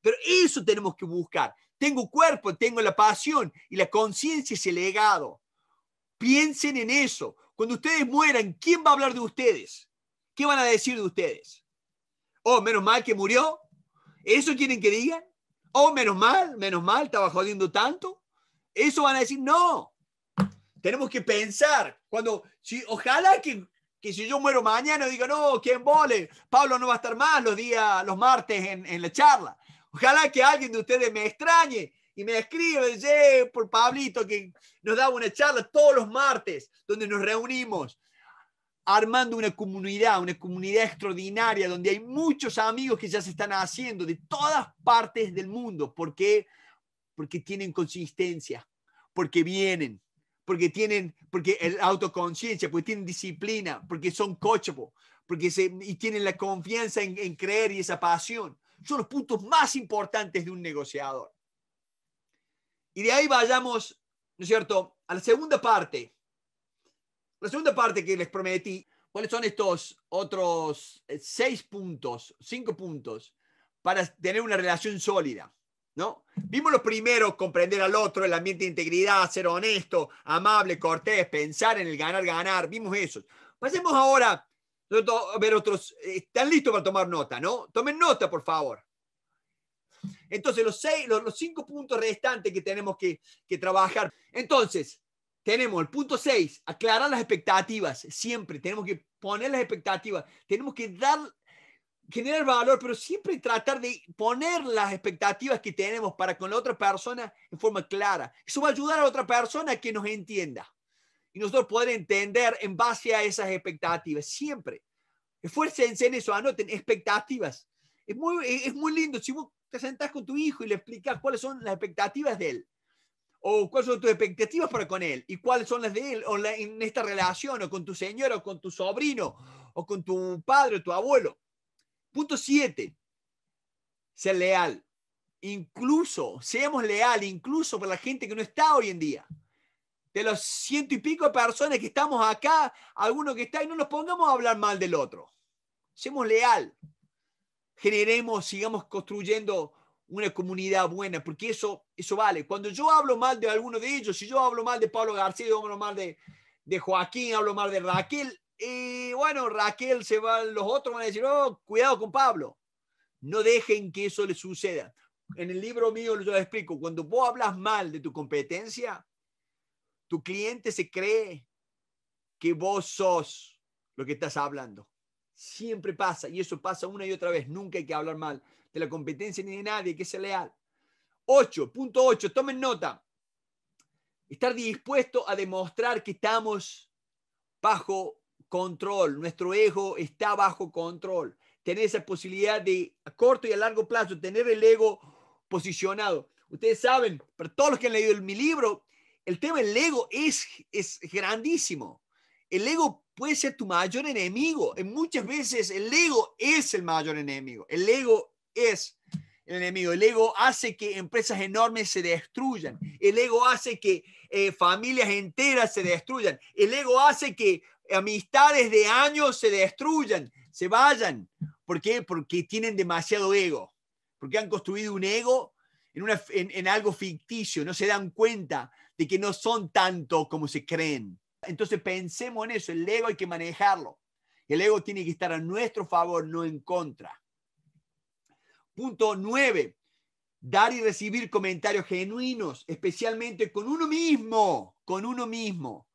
Pero eso tenemos que buscar. Tengo cuerpo, tengo la pasión y la conciencia es el legado. Piensen en eso. Cuando ustedes mueran, ¿quién va a hablar de ustedes? ¿Qué van a decir de ustedes? Oh, menos mal que murió, ¿Eso quieren que digan? Oh, menos mal, menos mal, estaba jodiendo tanto. Eso van a decir, no. Tenemos que pensar. Cuando, si, ojalá que, si yo muero mañana, diga no, ¿quién vole? Pablo no va a estar más los días, los martes en, la charla. Ojalá que alguien de ustedes me extrañe y me escribe, eh, por Pablito, que nos da una charla todos los martes, donde nos reunimos armando una comunidad, una comunidad extraordinaria donde hay muchos amigos que ya se están haciendo de todas partes del mundo. ¿Por Porque tienen consistencia, porque vienen, porque tienen, porque el autoconciencia, porque tienen disciplina, porque son coachable, porque se, y tienen la confianza en, en creer y esa pasión. Son los puntos más importantes de un negociador. Y de ahí vayamos, ¿no es cierto?, a la segunda parte la segunda parte que les prometí, ¿cuáles son estos otros eh, seis puntos, cinco puntos, para tener una relación sólida? ¿No? Vimos los primeros, comprender al otro, el ambiente de integridad, ser honesto, amable, cortés, pensar en el ganar, ganar. Vimos eso. Pasemos ahora a ver otros. Eh, Están listos para tomar nota, ¿no? Tomen nota, por favor. Entonces, los, seis, los, cinco puntos restantes que tenemos que trabajar. Entonces, tenemos el punto 6, aclarar las expectativas. Siempre tenemos que poner las expectativas. Tenemos que dar, generar valor, pero siempre tratar de poner las expectativas que tenemos para con la otra persona en forma clara. Eso va a ayudar a la otra persona a que nos entienda. Y nosotros poder entender en base a esas expectativas. Siempre. Esfuércense en eso, anoten expectativas. Es muy, es muy lindo. Si vos te sentás con tu hijo y le explicas cuáles son las expectativas de él o cuáles son tus expectativas para con él y cuáles son las de él o en esta relación o con tu señor o con tu sobrino o con tu padre o tu abuelo. Punto 7. Ser leal. Incluso, seamos leal, incluso para la gente que no está hoy en día. De los ciento y pico de personas que estamos acá, algunos que está y no nos pongamos a hablar mal del otro. Seamos leal. Generemos, sigamos construyendo una comunidad buena, porque eso, eso vale. Cuando yo hablo mal de alguno de ellos, si yo hablo mal de Pablo García, yo hablo mal de, de Joaquín, hablo mal de Raquel, y eh, bueno, Raquel se va, los otros van a decir, oh, cuidado con Pablo. No dejen que eso le suceda. En el libro mío yo les explico, cuando vos hablas mal de tu competencia, tu cliente se cree que vos sos lo que estás hablando. Siempre pasa, y eso pasa una y otra vez, nunca hay que hablar mal de la competencia ni de nadie, que sea leal. 8.8, tomen nota. Estar dispuesto a demostrar que estamos bajo control, nuestro ego está bajo control. Tener esa posibilidad de a corto y a largo plazo, tener el ego posicionado. Ustedes saben, para todos los que han leído mi libro, el tema del ego es, es grandísimo. El ego puede ser tu mayor enemigo. Muchas veces el ego es el mayor enemigo. El ego es el enemigo. El ego hace que empresas enormes se destruyan. El ego hace que eh, familias enteras se destruyan. El ego hace que amistades de años se destruyan, se vayan. ¿Por qué? Porque tienen demasiado ego. Porque han construido un ego en algo ficticio. No se dan cuenta de que no son tanto como se creen. Entonces pensemos en eso. El ego hay que manejarlo. El ego tiene que estar a nuestro favor, no en contra. Punto nueve, dar y recibir comentarios genuinos, especialmente con uno mismo, con uno mismo.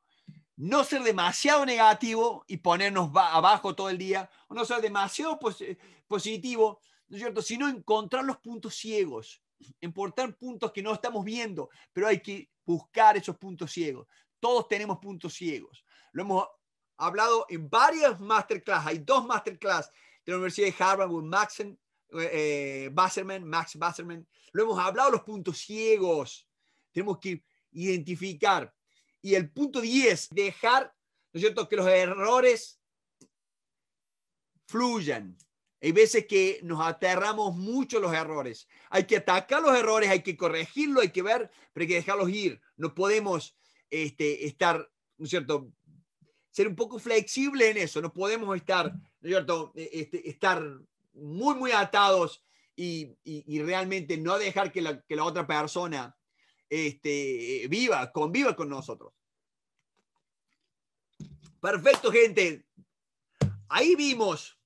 No ser demasiado negativo y ponernos abajo todo el día, o no ser demasiado eh, positivo, ¿no es cierto? Sino encontrar los puntos ciegos, importar puntos que no estamos viendo, pero hay que buscar esos puntos ciegos. Todos tenemos puntos ciegos. Lo hemos hablado en varias masterclass. Hay dos masterclass de la Universidad de Harvard con Maxen eh, Basserman, Max Basserman. Lo hemos hablado, los puntos ciegos. Tenemos que identificar. Y el punto 10, dejar, ¿no es cierto?, que los errores fluyan. Hay veces que nos aterramos mucho los errores. Hay que atacar los errores, hay que corregirlos, hay que ver, pero hay que dejarlos ir. No podemos este, estar, ¿no es cierto? Ser un poco flexible en eso. No podemos estar, ¿no es cierto? E, este, estar muy, muy atados y, realmente no dejar que la, otra persona este, viva, conviva con nosotros. Perfecto, gente. Ahí vimos,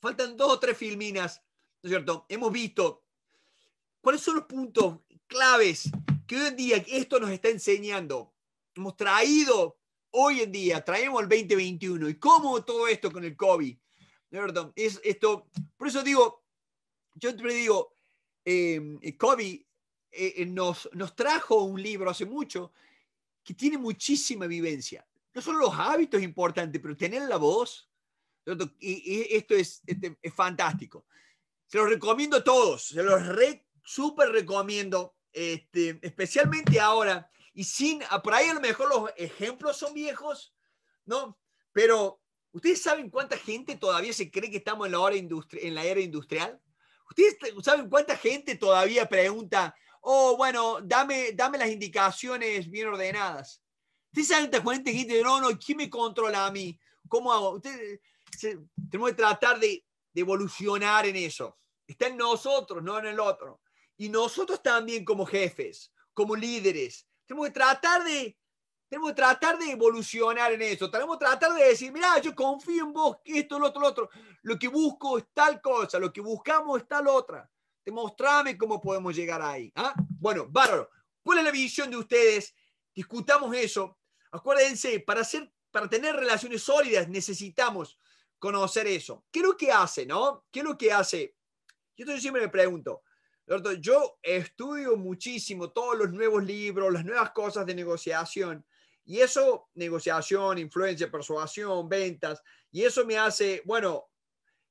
faltan dos o tres filminas, ¿no es cierto? Hemos visto cuáles son los puntos claves que hoy en día esto nos está enseñando. Hemos traído hoy en día, traemos el 2021 y cómo todo esto con el COVID es esto. Por eso digo, yo siempre digo, em, eh, Kobe eh, eh, nos, trajo un libro hace mucho que tiene muchísima vivencia. No solo los hábitos importantes, pero tener la voz. Y, esto este, es, fantástico. Se los recomiendo a todos, se los súper recomiendo, este, especialmente ahora. Y sin, por ahí a lo mejor los ejemplos son viejos, ¿no? Pero ¿Ustedes saben cuánta gente todavía se cree que estamos en la, era industrial? ¿Ustedes saben cuánta gente todavía pregunta, oh, bueno, dame, dame las indicaciones bien ordenadas? ¿Ustedes saben cuánta gente no, no, ¿quién me controla a mí? ¿Cómo hago? Ustedes, tenemos que tratar de evolucionar en eso. Está en nosotros, no en el otro. Y nosotros también como jefes, como líderes, tenemos que tratar de tenemos que tratar de evolucionar en eso. Tenemos que tratar de decir, mirá, yo confío en vos, esto, lo otro, lo otro. Lo que busco es tal cosa, lo que buscamos es tal otra. Te mostrame cómo podemos llegar ahí. ¿ah? Bueno, bárbaro. ¿Cuál es la visión de ustedes? Discutamos eso. Acuérdense, para, hacer, para tener relaciones sólidas necesitamos conocer eso. ¿Qué es lo que hace, no? ¿Qué es lo que hace? Yo siempre me pregunto, yo estudio muchísimo todos los nuevos libros, las nuevas cosas de negociación, y eso, negociación, influencia, persuasión, ventas, y eso me hace, bueno,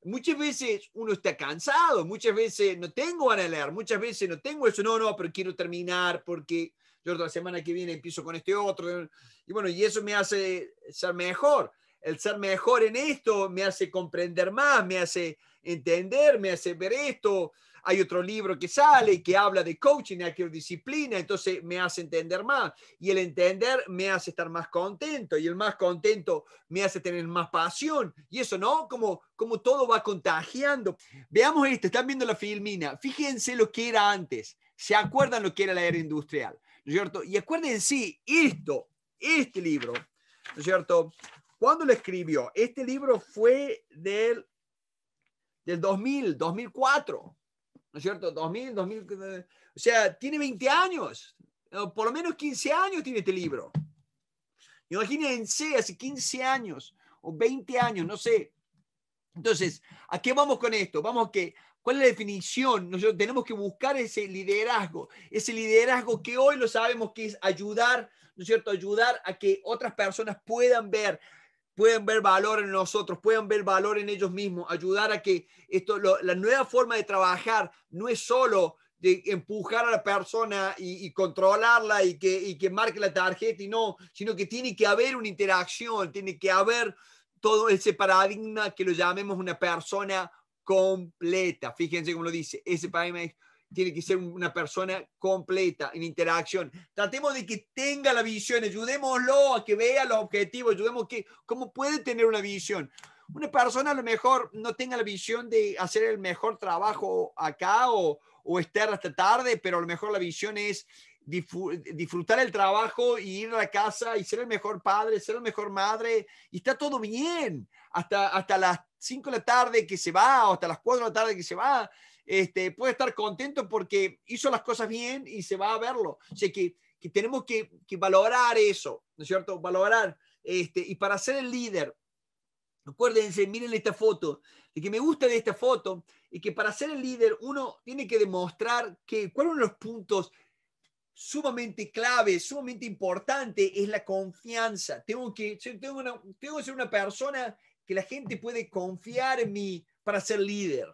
muchas veces uno está cansado, muchas veces no tengo a leer, muchas veces no tengo eso, no, no, pero quiero terminar porque yo la semana que viene empiezo con este otro, y bueno, y eso me hace ser mejor. El ser mejor en esto me hace comprender más, me hace entender, me hace ver esto, hay otro libro que sale y que habla de coaching, aquella disciplina, entonces me hace entender más. Y el entender me hace estar más contento y el más contento me hace tener más pasión. Y eso, ¿no? Como, como todo va contagiando. Veamos esto, están viendo la filmina. Fíjense lo que era antes. ¿Se acuerdan lo que era la era industrial? ¿No es cierto? Y acuérdense, esto, este libro, ¿no es cierto? ¿Cuándo lo escribió? Este libro fue del, del 2000, 2004. ¿no es cierto? 2000, 2000, o sea, tiene 20 años, por lo menos 15 años tiene este libro. Imagínense, hace 15 años o 20 años, no sé. Entonces, ¿a qué vamos con esto? Vamos que, ¿cuál es la definición? Nosotros tenemos que buscar ese liderazgo, ese liderazgo que hoy lo sabemos que es ayudar, ¿no es cierto? Ayudar a que otras personas puedan ver, pueden ver valor en nosotros, pueden ver valor en ellos mismos, ayudar a que esto, la nueva forma de trabajar no es solo de empujar a la persona y, controlarla y que, que marque la tarjeta y no, sino que tiene que haber una interacción, tiene que haber todo ese paradigma que lo llamemos una persona completa. Fíjense cómo lo dice, ese paradigma es tiene que ser una persona completa en interacción. Tratemos de que tenga la visión, ayudémoslo a que vea los objetivos, ayudemos que cómo puede tener una visión. Una persona a lo mejor no tenga la visión de hacer el mejor trabajo acá o, o estar hasta tarde, pero a lo mejor la visión es disfrutar el trabajo y ir a la casa y ser el mejor padre, ser la mejor madre, y está todo bien, hasta, hasta las 5 de la tarde que se va o hasta las 4 de la tarde que se va, este, puede estar contento porque hizo las cosas bien y se va a verlo. O sea, que, tenemos que, valorar eso, ¿no es cierto? Valorar. Este, y para ser el líder, acuérdense, miren esta foto. Lo que me gusta de esta foto es que para ser el líder uno tiene que demostrar que uno de los puntos sumamente clave, sumamente importante es la confianza. Tengo que, tengo, tengo que ser una persona que la gente puede confiar en mí para ser líder.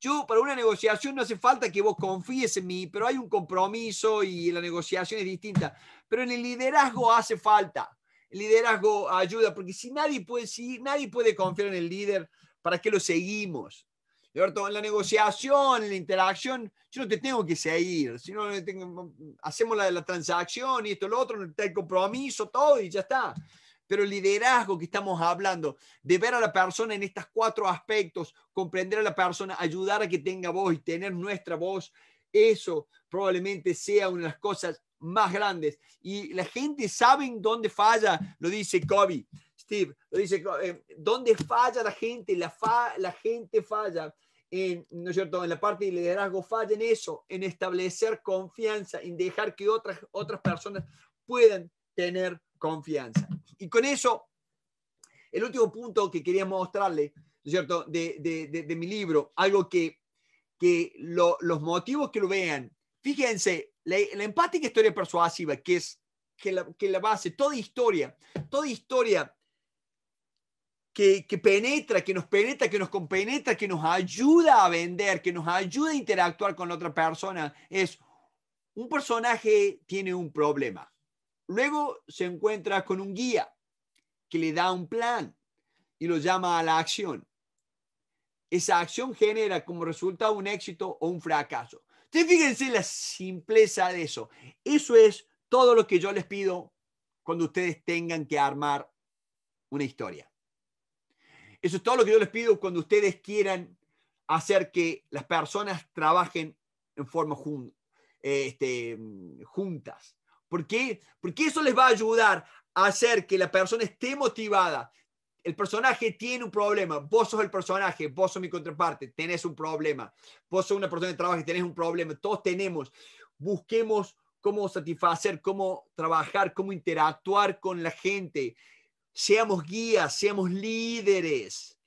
Yo, para una negociación no hace falta que vos confíes en mí, pero hay un compromiso y la negociación es distinta. Pero en el liderazgo hace falta. El liderazgo ayuda, porque si nadie puede, si nadie puede confiar en el líder, ¿para qué lo seguimos? En la negociación, en la interacción, yo no te tengo que seguir, hacemos la, la transacción y esto, lo otro, el compromiso, todo y ya está. Pero el liderazgo que estamos hablando, de ver a la persona en estos cuatro aspectos, comprender a la persona, ayudar a que tenga voz y tener nuestra voz, eso probablemente sea una de las cosas más grandes. Y la gente sabe en dónde falla, lo dice Kobe, Steve, lo dice, eh, dónde falla la gente, la, la gente falla. En, ¿no es cierto? en la parte de liderazgo falla en eso, en establecer confianza, en dejar que otras, otras personas puedan tener confianza. Y con eso, el último punto que quería mostrarle, cierto?, de, mi libro, algo que, que los motivos que lo vean, fíjense, la, empática historia persuasiva, que es que la, base, toda historia, toda historia que, penetra, que nos penetra, que nos compenetra, que nos ayuda a vender, que nos ayuda a interactuar con otra persona, es un personaje tiene un problema. Luego se encuentra con un guía que le da un plan y lo llama a la acción. Esa acción genera como resultado un éxito o un fracaso. Entonces, fíjense la simpleza de eso. Eso es todo lo que yo les pido cuando ustedes tengan que armar una historia. Eso es todo lo que yo les pido cuando ustedes quieran hacer que las personas trabajen en forma este, juntas. ¿Por qué? Porque eso les va a ayudar a hacer que la persona esté motivada. El personaje tiene un problema. Vos sos el personaje, vos sos mi contraparte, tenés un problema. Vos sos una persona de trabajo y tenés un problema. Todos tenemos. Busquemos cómo satisfacer, cómo trabajar, cómo interactuar con la gente. Seamos guías, seamos líderes.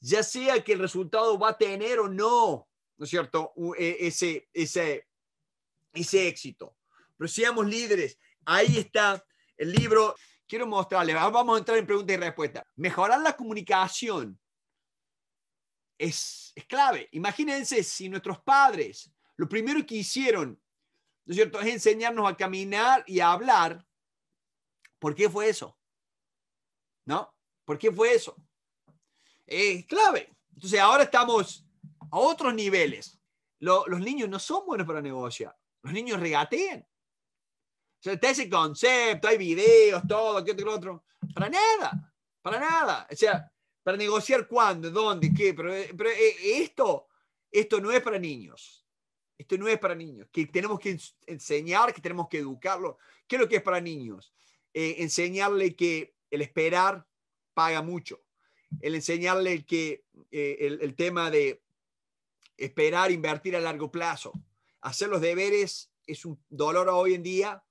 Ya sea que el resultado va a tener o no, ¿no es cierto? E, ese, ese, ese éxito pero seamos líderes. Ahí está el libro. Quiero mostrarles, vamos a entrar en preguntas y respuestas. Mejorar la comunicación es, clave. Imagínense si nuestros padres lo primero que hicieron, ¿no es cierto?, es enseñarnos a caminar y a hablar. ¿Por qué fue eso? ¿No? ¿Por qué fue eso? Es clave. Entonces ahora estamos a otros niveles. los niños no son buenos para negociar. Los niños regatean. Se te concepto, hay videos, todo, qué otro, Para nada, para nada. O sea, para negociar cuándo, dónde, qué, pero, eh, pero eh, esto, esto no es para niños. Esto no es para niños. Que tenemos que enseñar, que tenemos que educarlo. ¿Qué es lo que es para niños? Eh, enseñarle que el esperar paga mucho. El enseñarle que el, el, tema de esperar, invertir a largo plazo. Hacer los deberes es un dolor hoy en día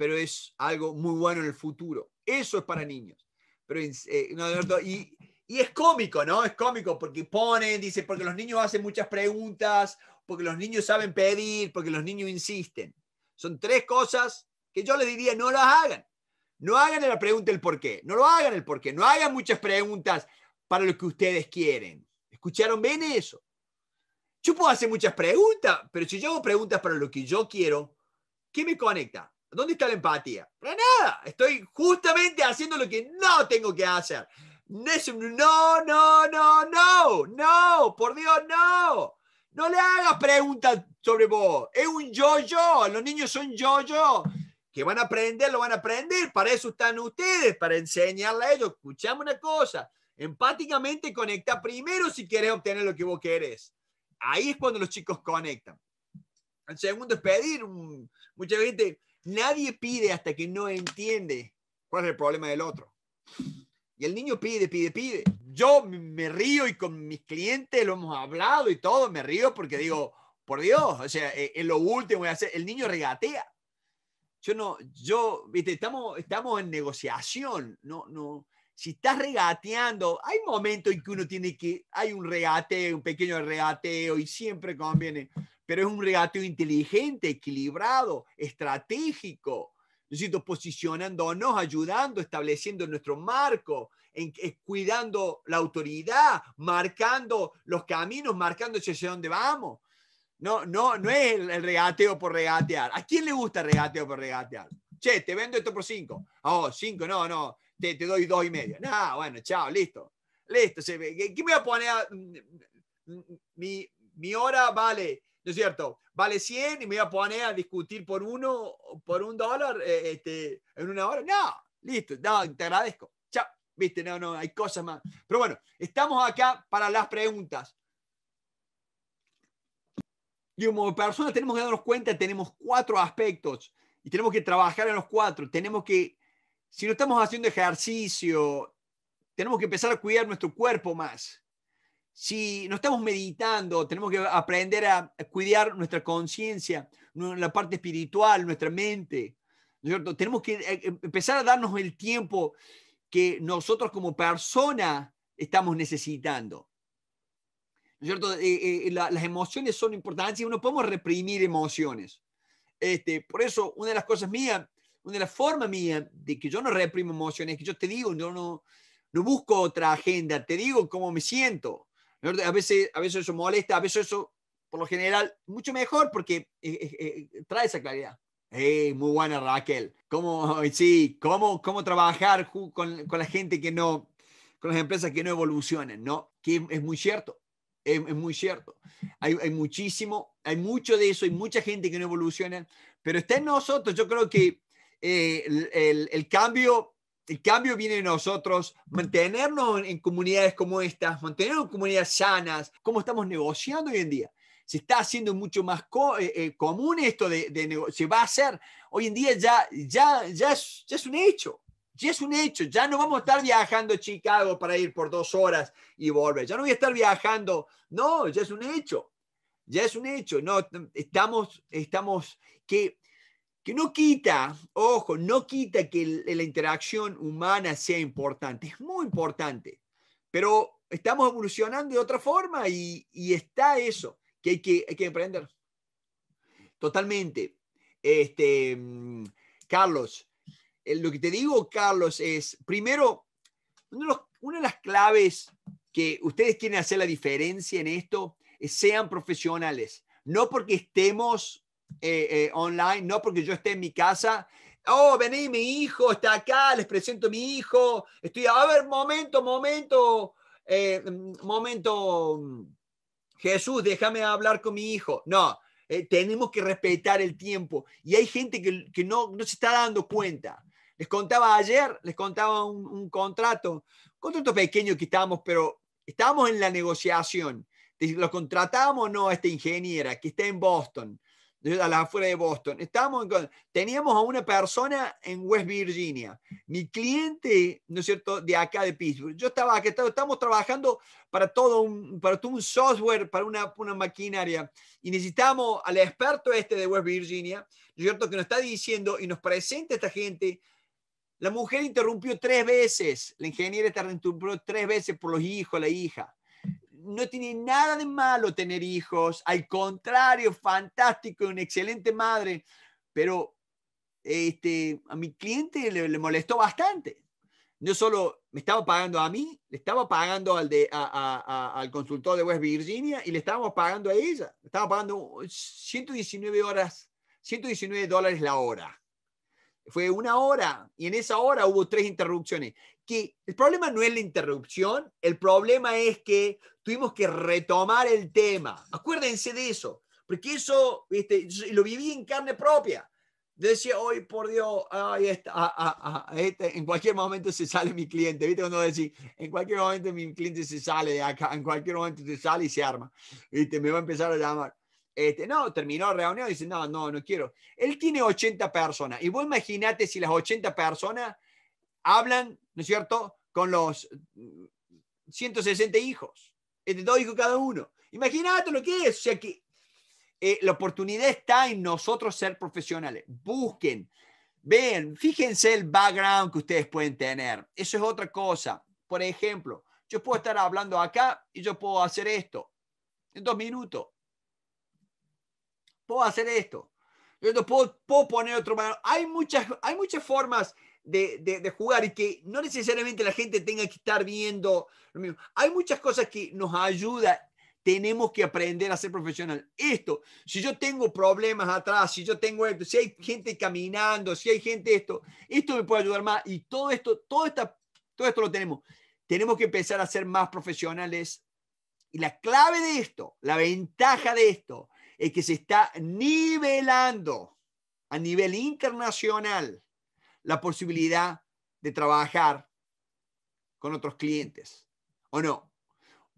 pero es algo muy bueno en el futuro. Eso es para niños. Pero, eh, y, y, es cómico, ¿no? Es cómico porque ponen, dice, porque los niños hacen muchas preguntas, porque los niños saben pedir, porque los niños insisten. Son tres cosas que yo les diría, no las hagan. No hagan la pregunta el por qué, no lo hagan el por qué, no hagan muchas preguntas para lo que ustedes quieren. ¿Escucharon bien eso? Yo puedo hacer muchas preguntas, pero si yo hago preguntas para lo que yo quiero, ¿qué me conecta? ¿Dónde está la empatía? Para nada. Estoy justamente haciendo lo que no tengo que hacer. No, no, no, no, no, por Dios, no. No le hagas preguntas sobre vos. Es un yo-yo. Los niños son yo-yo. Que van a aprender, lo van a aprender. Para eso están ustedes, para enseñarle a ellos. Escuchame una cosa. Empáticamente conecta primero si quieres obtener lo que vos querés. Ahí es cuando los chicos conectan. El segundo es pedir. Mucha gente Nadie pide hasta que no entiende cuál es el problema del otro. Y el niño pide, pide, pide. Yo me río y con mis clientes lo hemos hablado y todo, me río porque digo, por Dios, o sea, eh, es lo último voy a hacer. El niño regatea. Yo no, yo, viste, estamos, estamos en negociación, no, no. Si estás regateando, hay momentos en que uno tiene que, hay un regateo, un pequeño regateo y siempre conviene pero es un regateo inteligente, equilibrado, estratégico. Necesito posicionándonos, ayudando, estableciendo nuestro marco, en, eh, cuidando la autoridad, marcando los caminos, marcando hacia dónde vamos. No, no, no es el, regateo por regatear. ¿A quién le gusta el regateo por regatear? Che, te vendo esto por cinco. Oh, cinco, no, no, te, te doy dos y medio. nada bueno, chao, listo. Listo, ¿qué me voy a poner? Mm, mm, mm, mi, mi hora vale ¿no es cierto? Vale 100 y me voy a poner a discutir por uno, por un dólar eh, este, en una hora. No, listo, no, te agradezco. Chao, viste, no, no, hay cosas más. Pero bueno, estamos acá para las preguntas. Y como personas tenemos que darnos cuenta, tenemos cuatro aspectos y tenemos que trabajar en los cuatro. Tenemos que, si no estamos haciendo ejercicio, tenemos que empezar a cuidar nuestro cuerpo más si no estamos meditando, tenemos que aprender a, cuidar nuestra conciencia, la parte espiritual, nuestra mente. cierto? Tenemos que eh, em, empezar a darnos el tiempo que nosotros como persona estamos necesitando. cierto? Eh, eh, las emociones son importantes y no podemos reprimir emociones. Este, por eso, una de las cosas mías, una de las formas mías de que yo no reprimo emociones, que yo te digo, yo no, no busco otra agenda, te digo cómo me siento. A veces, a veces eso molesta, a veces eso, por lo general, mucho mejor porque eh, eh, eh, trae esa claridad. muy buena Raquel. ¿Cómo, sí, cómo, cómo trabajar con, con, la gente que no, con las empresas que no evolucionan, ¿no? Que es muy cierto, es, muy cierto. Hay, hay, muchísimo, hay mucho de eso, hay mucha gente que no evoluciona, pero está en nosotros. Yo creo que el, cambio el cambio viene de nosotros, mantenernos en comunidades como estas, mantenernos en comunidades sanas, cómo estamos negociando hoy en día. Se está haciendo mucho más eh, eh, común esto de, de se va a hacer. Hoy en día ya, ya, ya, es, un hecho, ya es un hecho, ya no vamos a estar viajando a Chicago para ir por dos horas y volver, ya no voy a estar viajando, no, ya es un hecho, ya es un hecho, no, estamos, estamos, que que no quita, ojo, no quita que eh, la interacción humana sea importante, es muy importante, pero estamos evolucionando de otra forma y, está eso que hay que, emprender. Totalmente. Este, mm, Carlos, eh, lo que te digo, Carlos, es, primero, una de las claves que ustedes quieren hacer la diferencia en esto es sean profesionales, no porque estemos eh, eh, online, no porque yo esté en mi casa. Oh, vení, mi hijo está acá, les presento a mi hijo. Estoy, a ver, momento, momento, eh, mm, momento, mm, Jesús, déjame hablar con mi hijo. No, tenemos que respetar el tiempo. Y hay gente que, no, se está dando cuenta. Les contaba ayer, les contaba un, contrato, un contrato pequeño que estábamos, pero estábamos en la negociación. Lo contratamos o no a esta ingeniera que está en Boston a las afueras de Boston. Estábamos teníamos a una persona en West Virginia. Mi cliente, ¿no es cierto?, de acá de Pittsburgh. Yo estaba aquí, estamos trabajando para todo un, para todo un software, para una, una maquinaria. Y necesitamos al experto este de West Virginia, ¿no es cierto?, que nos está diciendo y nos presenta esta gente. La mujer interrumpió tres veces, la ingeniera interrumpió tres veces por los hijos, la hija no tiene nada de malo tener hijos, al contrario, fantástico, una excelente madre, pero este, a mi cliente le, molestó bastante. No solo me estaba pagando a mí, le estaba pagando al, de, al consultor de West Virginia y le estábamos pagando a ella. Le estaba pagando 119 horas, 119 dólares la hora. Fue una hora y en esa hora hubo tres interrupciones. Que el problema no es la interrupción, el problema es que tuvimos que retomar el tema. Acuérdense de eso, porque eso este, lo viví en carne propia. Decía, hoy por Dios, ay, ah, ah, ah, este, en cualquier momento se sale mi cliente. ¿Viste cuando decís, en cualquier momento mi cliente se sale de acá, en cualquier momento se sale y se arma? ¿Viste? Me va a empezar a llamar. Este, no, terminó la reunión y dice, no, no, no quiero. Él tiene 80 personas. Y vos imaginate si las 80 personas hablan, ¿no es cierto?, con los 160 hijos de dos cada uno. Imagínate lo que es. O sea que eh, la oportunidad está en nosotros ser profesionales. Busquen, vean, fíjense el background que ustedes pueden tener. Eso es otra cosa. Por ejemplo, yo puedo estar hablando acá y yo puedo hacer esto en dos minutos. Puedo hacer esto. Yo puedo, puedo poner otro. Hay muchas, hay muchas formas de, jugar y que no necesariamente la gente tenga que estar viendo lo mismo. Hay muchas cosas que nos ayuda. Tenemos que aprender a ser profesional. Esto, si yo tengo problemas atrás, si yo tengo esto, si hay gente caminando, si hay gente esto, esto me puede ayudar más. Y todo esto, todo, esta, todo esto lo tenemos. Tenemos que empezar a ser más profesionales. Y la clave de esto, la ventaja de esto, es que se está nivelando a nivel internacional la posibilidad de trabajar con otros clientes, ¿o no?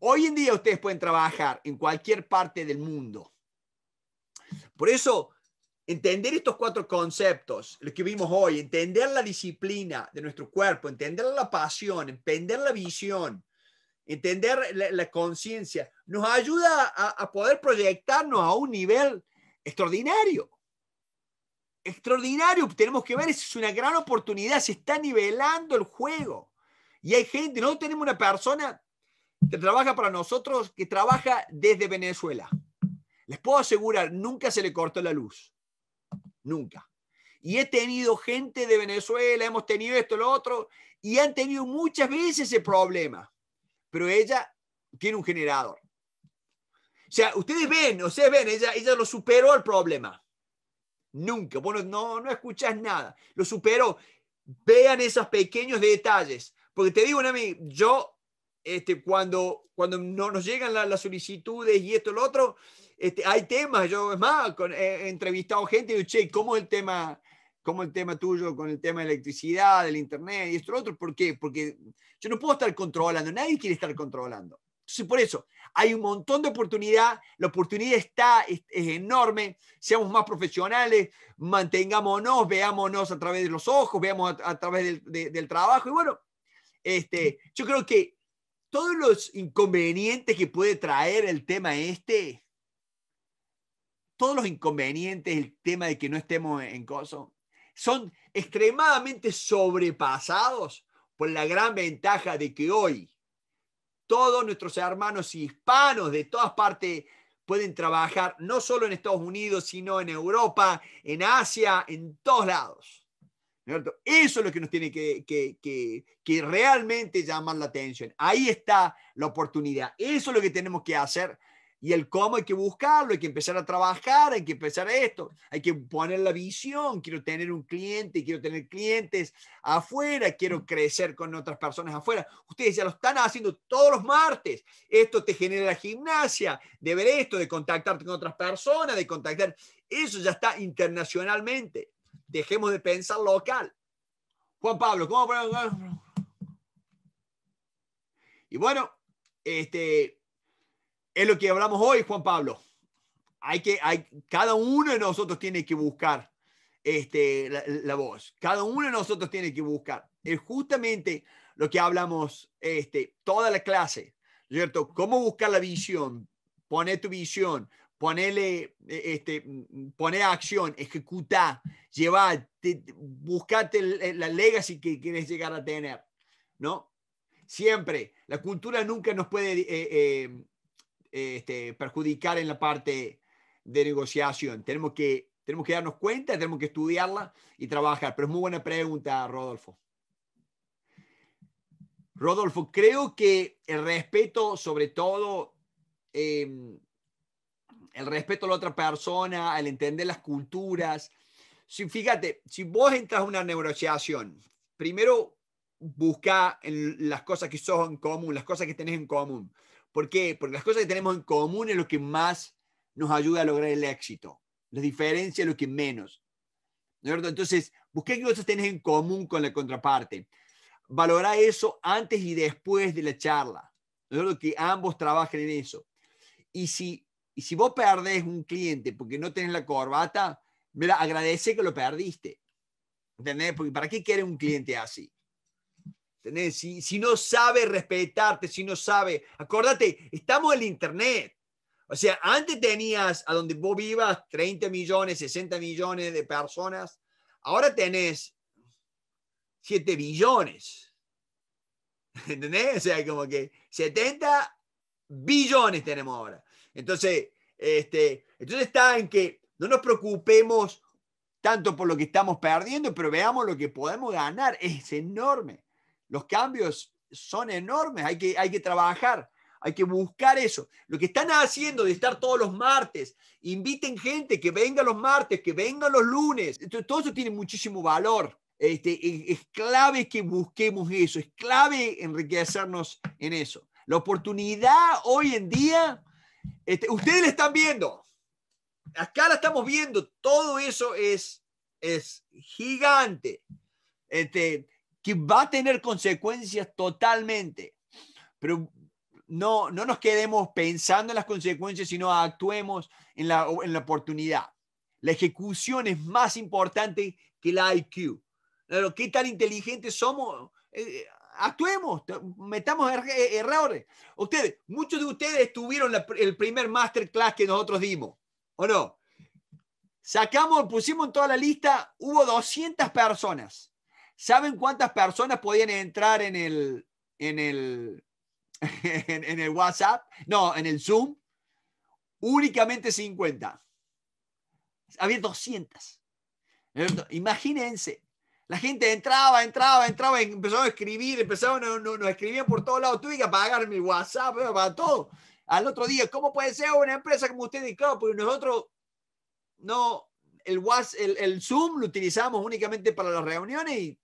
Hoy en día ustedes pueden trabajar en cualquier parte del mundo. Por eso, entender estos cuatro conceptos, los que vimos hoy, entender la disciplina de nuestro cuerpo, entender la pasión, entender la visión, entender la, conciencia, nos ayuda a poder proyectarnos a un nivel extraordinario extraordinario. Tenemos que ver, es una gran oportunidad, se está nivelando el juego. Y hay gente, no tenemos una persona que trabaja para nosotros, que trabaja desde Venezuela. Les puedo asegurar, nunca se le cortó la luz. Nunca. Y he tenido gente de Venezuela, hemos tenido esto, lo otro, y han tenido muchas veces ese problema. Pero ella tiene un generador. O sea, ustedes ven, ustedes ven, ella, ella lo superó el problema. Nunca. Bueno, no, no escuchas nada. Lo supero, Vean esos pequeños detalles. Porque te digo, mí yo, este, cuando, cuando no nos llegan las solicitudes y esto, lo otro, este, hay temas. Yo, es más, con, he entrevistado gente y digo, ¿cómo el tema? como el tema tuyo con el tema de electricidad, del internet y esto y otro. ¿Por qué? Porque yo no puedo estar controlando, nadie quiere estar controlando. Entonces, por eso, hay un montón de oportunidad, la oportunidad está, es, enorme, seamos más profesionales, mantengámonos, veámonos a través de los ojos, veamos a, través del, trabajo. Y bueno, este, yo creo que todos los inconvenientes que puede traer el tema este, todos los inconvenientes, el tema de que no estemos en coso, son extremadamente sobrepasados por la gran ventaja de que hoy todos nuestros hermanos hispanos de todas partes pueden trabajar, no solo en Estados Unidos, sino en Europa, en Asia, en todos lados. Eso es lo que nos tiene que, que, que, que realmente llamar la atención. Ahí está la oportunidad. Eso es lo que tenemos que hacer y el cómo hay que buscarlo, hay que empezar a trabajar, hay que empezar esto, hay que poner la visión, quiero tener un cliente, quiero tener clientes afuera, quiero crecer con otras personas afuera. Ustedes ya lo están haciendo todos los martes. Esto te genera la gimnasia de ver esto, de contactarte con otras personas, de contactar. Eso ya está internacionalmente. Dejemos de pensar local. Juan Pablo, ¿cómo? Y bueno, este, es lo que hablamos hoy, Juan Pablo. Hay que, hay, cada uno de nosotros tiene que buscar este, la, voz. Cada uno de nosotros tiene que buscar. Es justamente lo que hablamos este, toda la clase, ¿cierto? Cómo buscar la visión, poner tu visión, ponerle, este, poner acción, ejecutar, llevar, buscarte la legacy que quieres llegar a tener, ¿no? Siempre, la cultura nunca nos puede eh, eh, este, perjudicar en la parte de negociación. Tenemos que, tenemos que darnos cuenta, tenemos que estudiarla y trabajar. Pero es muy buena pregunta, Rodolfo. Rodolfo, creo que el respeto, sobre todo, em, el respeto a la otra persona, el entender las culturas. fíjate, si vos entras a una negociación, primero busca las cosas que son en común, las cosas que tenés en común. ¿Por qué? Porque las cosas que tenemos en común es lo que más nos ayuda a lograr el éxito. diferencia es lo que menos. Entonces, busqué qué cosas tenés en común con la contraparte. Valora eso antes y después de la charla. Que ambos trabajen en eso. Y si, y si vos perdés un cliente porque no tenés la corbata, agradece que lo perdiste. ¿Entendés? Porque ¿para qué quiere un cliente así? Si, no sabe respetarte, si no sabe, acordate, estamos en el Internet. O sea, antes tenías a donde vos vivas 30 millones, 60 millones de personas, ahora tenés 7 billones. ¿Entendés? O sea, como que 70 billones tenemos ahora. Entonces, este, entonces está en que no nos preocupemos tanto por lo que estamos perdiendo, pero veamos lo que podemos ganar. Es enorme. Los cambios son enormes, hay que, hay que trabajar, hay que buscar eso. Lo que están haciendo de estar todos los martes, inviten gente que venga los martes, que venga los lunes, todo eso tiene muchísimo valor. Este, es, clave que busquemos eso, es clave enriquecernos en eso. La oportunidad hoy en día, este, ustedes la están viendo, acá la estamos viendo, todo eso es, es gigante. Este, que va a tener consecuencias totalmente. Pero no, no nos quedemos pensando en las consecuencias, sino actuemos en la, oportunidad. La ejecución es más importante que la IQ. claro ¿Qué tan inteligentes somos? Eh, eh, actuemos, metamos er, eh, errores. Ustedes, muchos de ustedes tuvieron el primer masterclass que nosotros dimos, ¿o no? Sacamos, pusimos en toda la lista, hubo 200 personas. ¿Saben cuántas personas podían entrar en el, en el, en, el WhatsApp? No, en el Zoom. Únicamente 50. Había 200. Imagínense. La gente entraba, entraba, entraba, empezó a escribir, empezaron, a no, por todos lados. Tuve que pagar mi WhatsApp, eh, para todo. Al otro día, ¿cómo puede ser una empresa como ustedes? Claro, porque nosotros no, el, el Zoom lo utilizamos únicamente para las reuniones y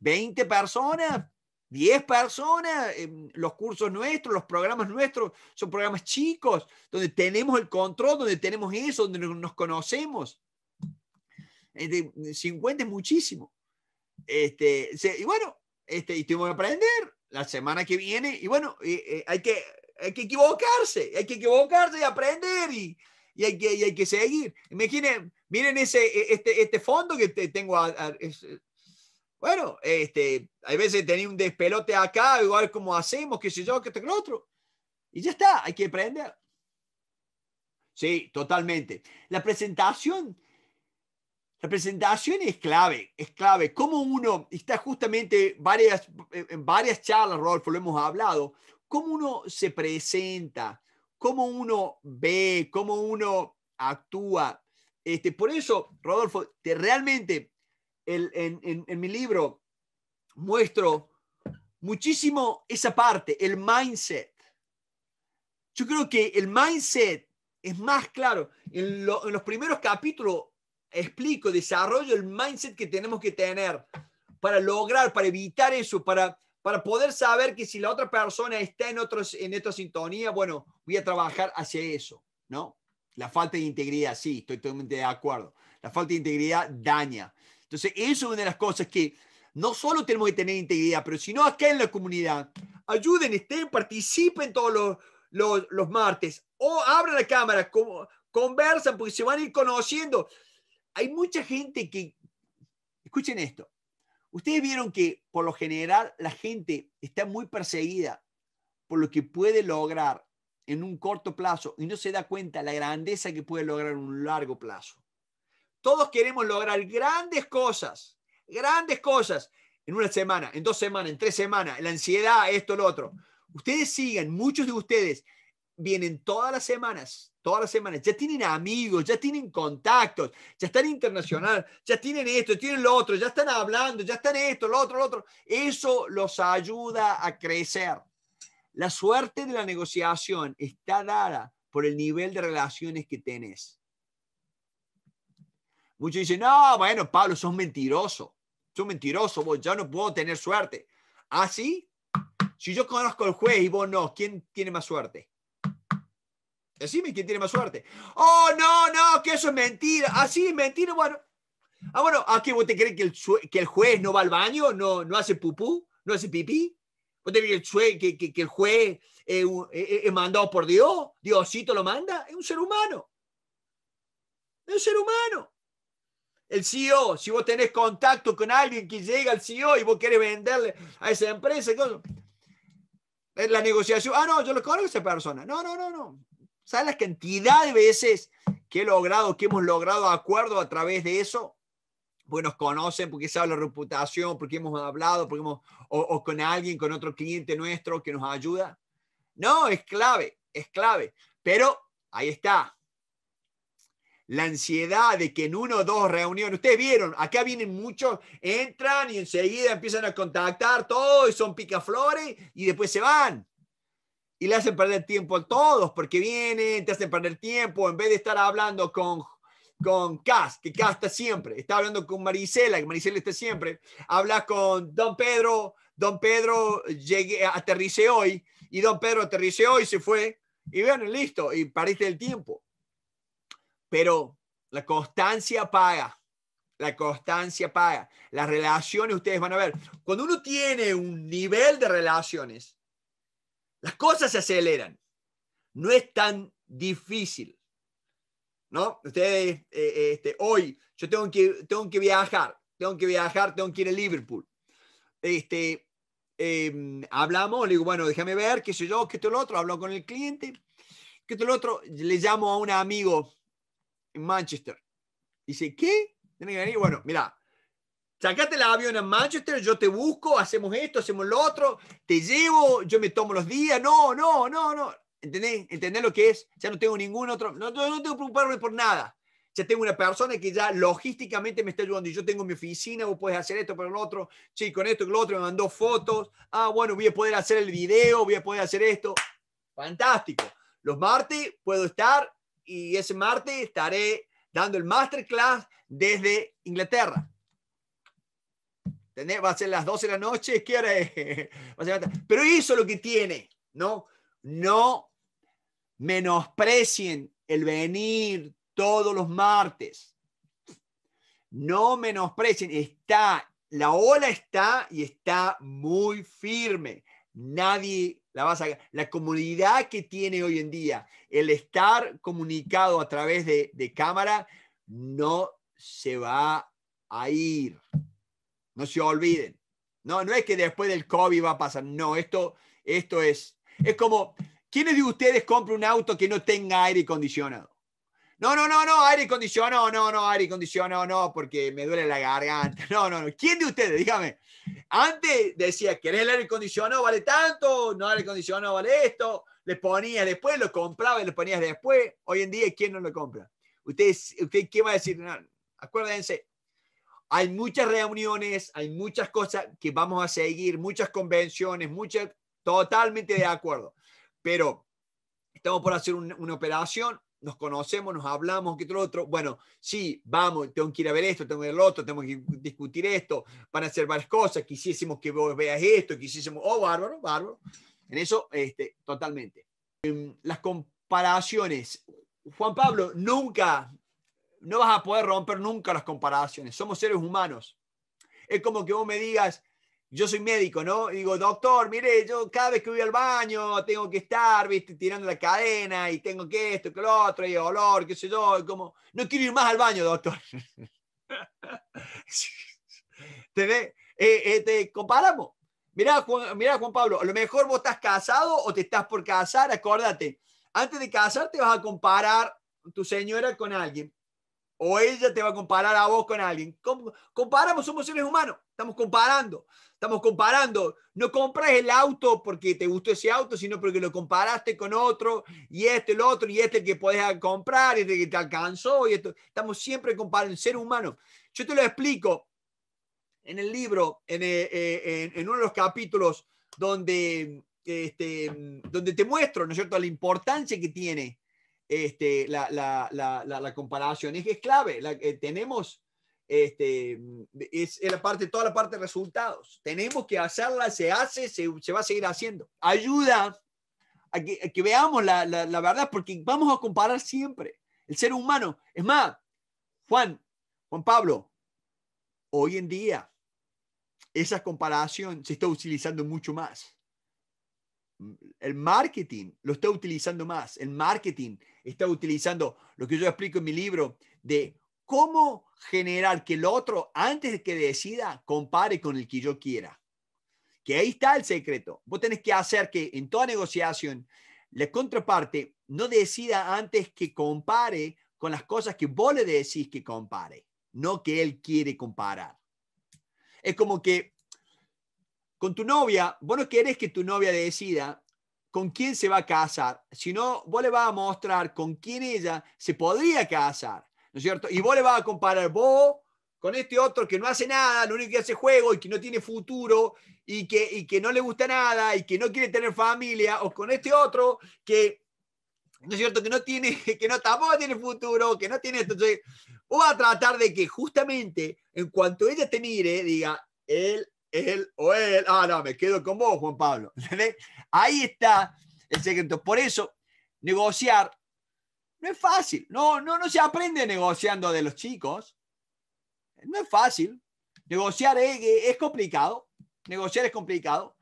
20 personas, 10 personas, em, los cursos nuestros, los programas nuestros son programas chicos, donde tenemos el control, donde tenemos eso, donde nos conocemos. 50 es muchísimo. Este, y bueno, este, y tengo que aprender la semana que viene. Y bueno, eh, eh, hay, que, hay que equivocarse, hay que equivocarse y aprender y, y, hay, que, hay que seguir. Imaginen, miren ese, e, este, este fondo que tengo, a, bueno, este, hay veces tenía un despelote acá, igual como hacemos, que sé yo, que tengo otro. Y ya está, hay que aprender. Sí, totalmente. La presentación, la presentación es clave, es clave. Cómo uno, está justamente varias, en varias charlas, Rodolfo, lo hemos hablado, cómo uno se presenta, cómo uno ve, cómo uno actúa. Este, por eso, Rodolfo, te, realmente en, mi libro muestro muchísimo esa parte, el mindset. Yo creo que el mindset es más claro. En, los primeros capítulos explico, desarrollo el mindset que tenemos que tener para lograr, para evitar eso, para, para poder saber que si la otra persona está en, otros, en otra sintonía, bueno, voy a trabajar hacia eso, ¿no? La falta de integridad, sí, estoy totalmente de acuerdo. La falta de integridad daña. Entonces, eso es una de las cosas que no solo tenemos que tener integridad, pero sino acá en la comunidad. Ayuden, estén, participen todos los, martes o abran la cámara, conversan porque se van a ir conociendo. Hay mucha gente que, escuchen esto, ustedes vieron que por lo general la gente está muy perseguida por lo que puede lograr en un corto plazo y no se da cuenta la grandeza que puede lograr en un largo plazo. Todos queremos lograr grandes cosas, grandes cosas en una semana, en dos semanas, en tres semanas, la ansiedad, esto, lo otro. Ustedes sigan, muchos de ustedes vienen todas las semanas, todas las semanas, ya tienen amigos, ya tienen contactos, ya están internacional, ya tienen esto, tienen lo otro, ya están hablando, ya están esto, lo otro, lo otro. Eso los ayuda a crecer. La suerte de la negociación está dada por el nivel de relaciones que tenés. Muchos dicen, no, bueno, Pablo, sos mentiroso. Sos mentiroso, vos ya no puedo tener suerte. ¿Ah, sí? Si yo conozco al juez y vos no, ¿quién tiene más suerte? Decime quién tiene más suerte. Oh, no, no, que eso es mentira. Así ah, es mentira, bueno. Ah, bueno, ¿a qué vos te crees que el, que el juez no va al baño, no, no hace pupú, no hace pipí? ¿Vos te crees que, el juez es mandado por Dios? ¿Diosito lo manda? Es un ser humano. Es un ser humano el CEO, si vos tenés contacto con alguien que llega al CEO y vos querés venderle a esa empresa, eh, la negociación, ah, no, yo lo conozco a esa persona. No, no, no, no. ¿Sabes la cantidad de veces que he logrado, que hemos logrado acuerdo a través de eso? bueno pues nos conocen, porque saben la reputación, porque hemos hablado, porque o con alguien, con otro cliente nuestro que nos ayuda. No, es clave, es clave. Pero ahí está, la ansiedad de que en uno o dos reuniones, ustedes vieron, acá vienen muchos, entran y enseguida empiezan a contactar todos y son picaflores y después se van. Y le hacen perder tiempo a todos porque vienen, te hacen perder tiempo en vez de estar hablando con con Cas, que Cas está siempre, está hablando con Marisela, que Marisela está siempre, habla con Don Pedro, Don Pedro llegué, aterrice hoy y Don Pedro aterrice hoy, se fue y vean, listo, y pariste el tiempo pero la constancia paga. La constancia paga. Las relaciones, ustedes van a ver, cuando uno tiene un nivel de relaciones, las cosas se aceleran. No es tan difícil. ¿No? Ustedes, eh, eh, este, hoy, yo tengo que, tengo que viajar, tengo que viajar, tengo que ir a Liverpool. Este, em, hablamos, le digo, bueno, déjame ver, qué sé yo, qué todo lo otro, hablo con el cliente, qué todo lo otro, le llamo a un amigo en Manchester. Dice, ¿qué? que venir. Bueno, mira, sacate la avión a Manchester, yo te busco, hacemos esto, hacemos lo otro, te llevo, yo me tomo los días. No, no, no, no. ¿Entendés? lo que es? Ya no tengo ningún otro. No, no, tengo que preocuparme por nada. Ya tengo una persona que ya logísticamente me está ayudando y yo tengo mi oficina, vos podés hacer esto, para el otro, sí, con esto, con lo otro, me mandó fotos, ah, bueno, voy a poder hacer el video, voy a poder hacer esto. Fantástico. Los martes puedo estar y ese martes estaré dando el masterclass desde Inglaterra. ¿Entendés? Va a ser las 12 de la noche, ¿qué hora Pero hizo lo que tiene, ¿no? No menosprecien el venir todos los martes. No menosprecien, está, la ola está y está muy firme. Nadie la la comunidad que tiene hoy en día, el estar comunicado a través de, cámara, no se va a ir. No se olviden. No, no es que después del COVID va a pasar. No, esto, esto es, es como, ¿quiénes de ustedes compra un auto que no tenga aire acondicionado? No, no, no, no, aire acondicionado, no, no, aire acondicionado, no, porque me duele la garganta. No, no, no. ¿Quién de ustedes? Dígame. Antes decía, ¿querés el aire acondicionado? Vale tanto, no aire acondicionado, vale esto. Le ponías después, lo compraba y lo ponías después. Hoy en día, ¿quién no lo compra? ¿Ustedes usted qué va a decir? acuérdense, hay muchas reuniones, hay muchas cosas que vamos a seguir, muchas convenciones, muchas, totalmente de acuerdo. Pero estamos por hacer una operación, nos conocemos, nos hablamos, que otro otro. Bueno, sí, vamos, tengo que ir a ver esto, tengo que ir al otro, tengo que discutir esto, van a hacer varias cosas, quisiésemos que vos veas esto, quisiésemos, oh, bárbaro, bárbaro. En eso, este, totalmente. Em, las comparaciones. Juan Pablo, nunca, no vas a poder romper nunca las comparaciones. Somos seres humanos. Es como que vos me digas, yo soy médico, ¿no? Y digo, doctor, mire, yo cada vez que voy al baño tengo que estar, viste, tirando la cadena y tengo que esto, que lo otro, y olor, qué sé yo, y como, no quiero ir más al baño, doctor. ¿Te ve? Eh, eh, te comparamos. Mirá Juan, Juan Pablo, a lo mejor vos estás casado o te estás por casar, acuérdate. Antes de casarte vas a comparar tu señora con alguien o ella te va a comparar a vos con alguien. Comparamos, somos seres humanos, estamos comparando. Estamos comparando. No compras el auto porque te gustó ese auto, sino porque lo comparaste con otro y este, el otro, y este el que podés comprar, y este que te alcanzó. Y esto. Estamos siempre comparando, el ser humano. Yo te lo explico en el libro, en, eh, eh, en, uno de los capítulos donde, este, donde te muestro, ¿no es cierto?, la importancia que tiene este, la, la, la, comparación. Es, que es clave. Eh, tenemos este, mm, es la parte, toda la parte de resultados. Tenemos que hacerla, se hace, se, va a seguir haciendo. Ayuda a que, veamos la, la verdad, porque vamos a comparar siempre el ser humano. Es más, Juan, Juan Pablo, hoy en día esa comparación se está utilizando mucho más. El marketing lo está utilizando más. El marketing está utilizando lo que yo explico en mi libro de ¿Cómo generar que el otro, antes de que decida, compare con el que yo quiera? Que ahí está el secreto. Vos tenés que hacer que en toda negociación la contraparte no decida antes que compare con las cosas que vos le decís que compare, no que él quiere comparar. Es como que con tu novia, vos no querés que tu novia decida con quién se va a casar, sino vos le vas a mostrar con quién ella se podría casar. ¿no es cierto? Y vos le vas a comparar vos con este otro que no hace nada, lo único que hace juego y que no tiene futuro y que, y que no le gusta nada y que no quiere tener familia, o con este otro que, ¿no es cierto?, que no tiene, que no tampoco tiene futuro, que no tiene esto. Entonces, vos vas a tratar de que justamente en cuanto ella te mire, diga, él, él o él, ah, no, me quedo con vos, Juan Pablo. ¿Entendés? Ahí está el secreto. Por eso, negociar no es fácil. No, no, no se aprende negociando de los chicos. No es fácil. Negociar es, complicado. Negociar es complicado.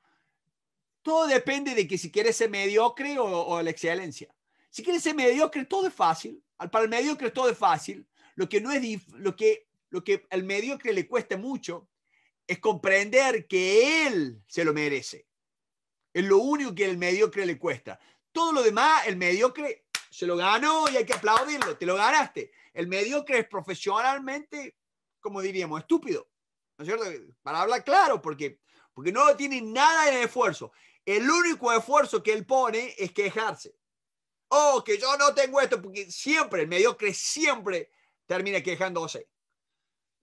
Todo depende de que si quieres ser mediocre o, la excelencia. Si quieres ser mediocre, todo es fácil. Para el mediocre todo es fácil. Lo que no es lo que lo que al mediocre le cuesta mucho es comprender que él se lo merece. Es lo único que el mediocre le cuesta. Todo lo demás, el mediocre se lo ganó y hay que aplaudirlo, te lo ganaste. El mediocre es profesionalmente, como diríamos, estúpido, ¿no es cierto? Para hablar claro, porque, porque no tiene nada de esfuerzo. El único esfuerzo que él pone es quejarse. Oh, que yo no tengo esto, porque siempre, el mediocre siempre termina quejándose.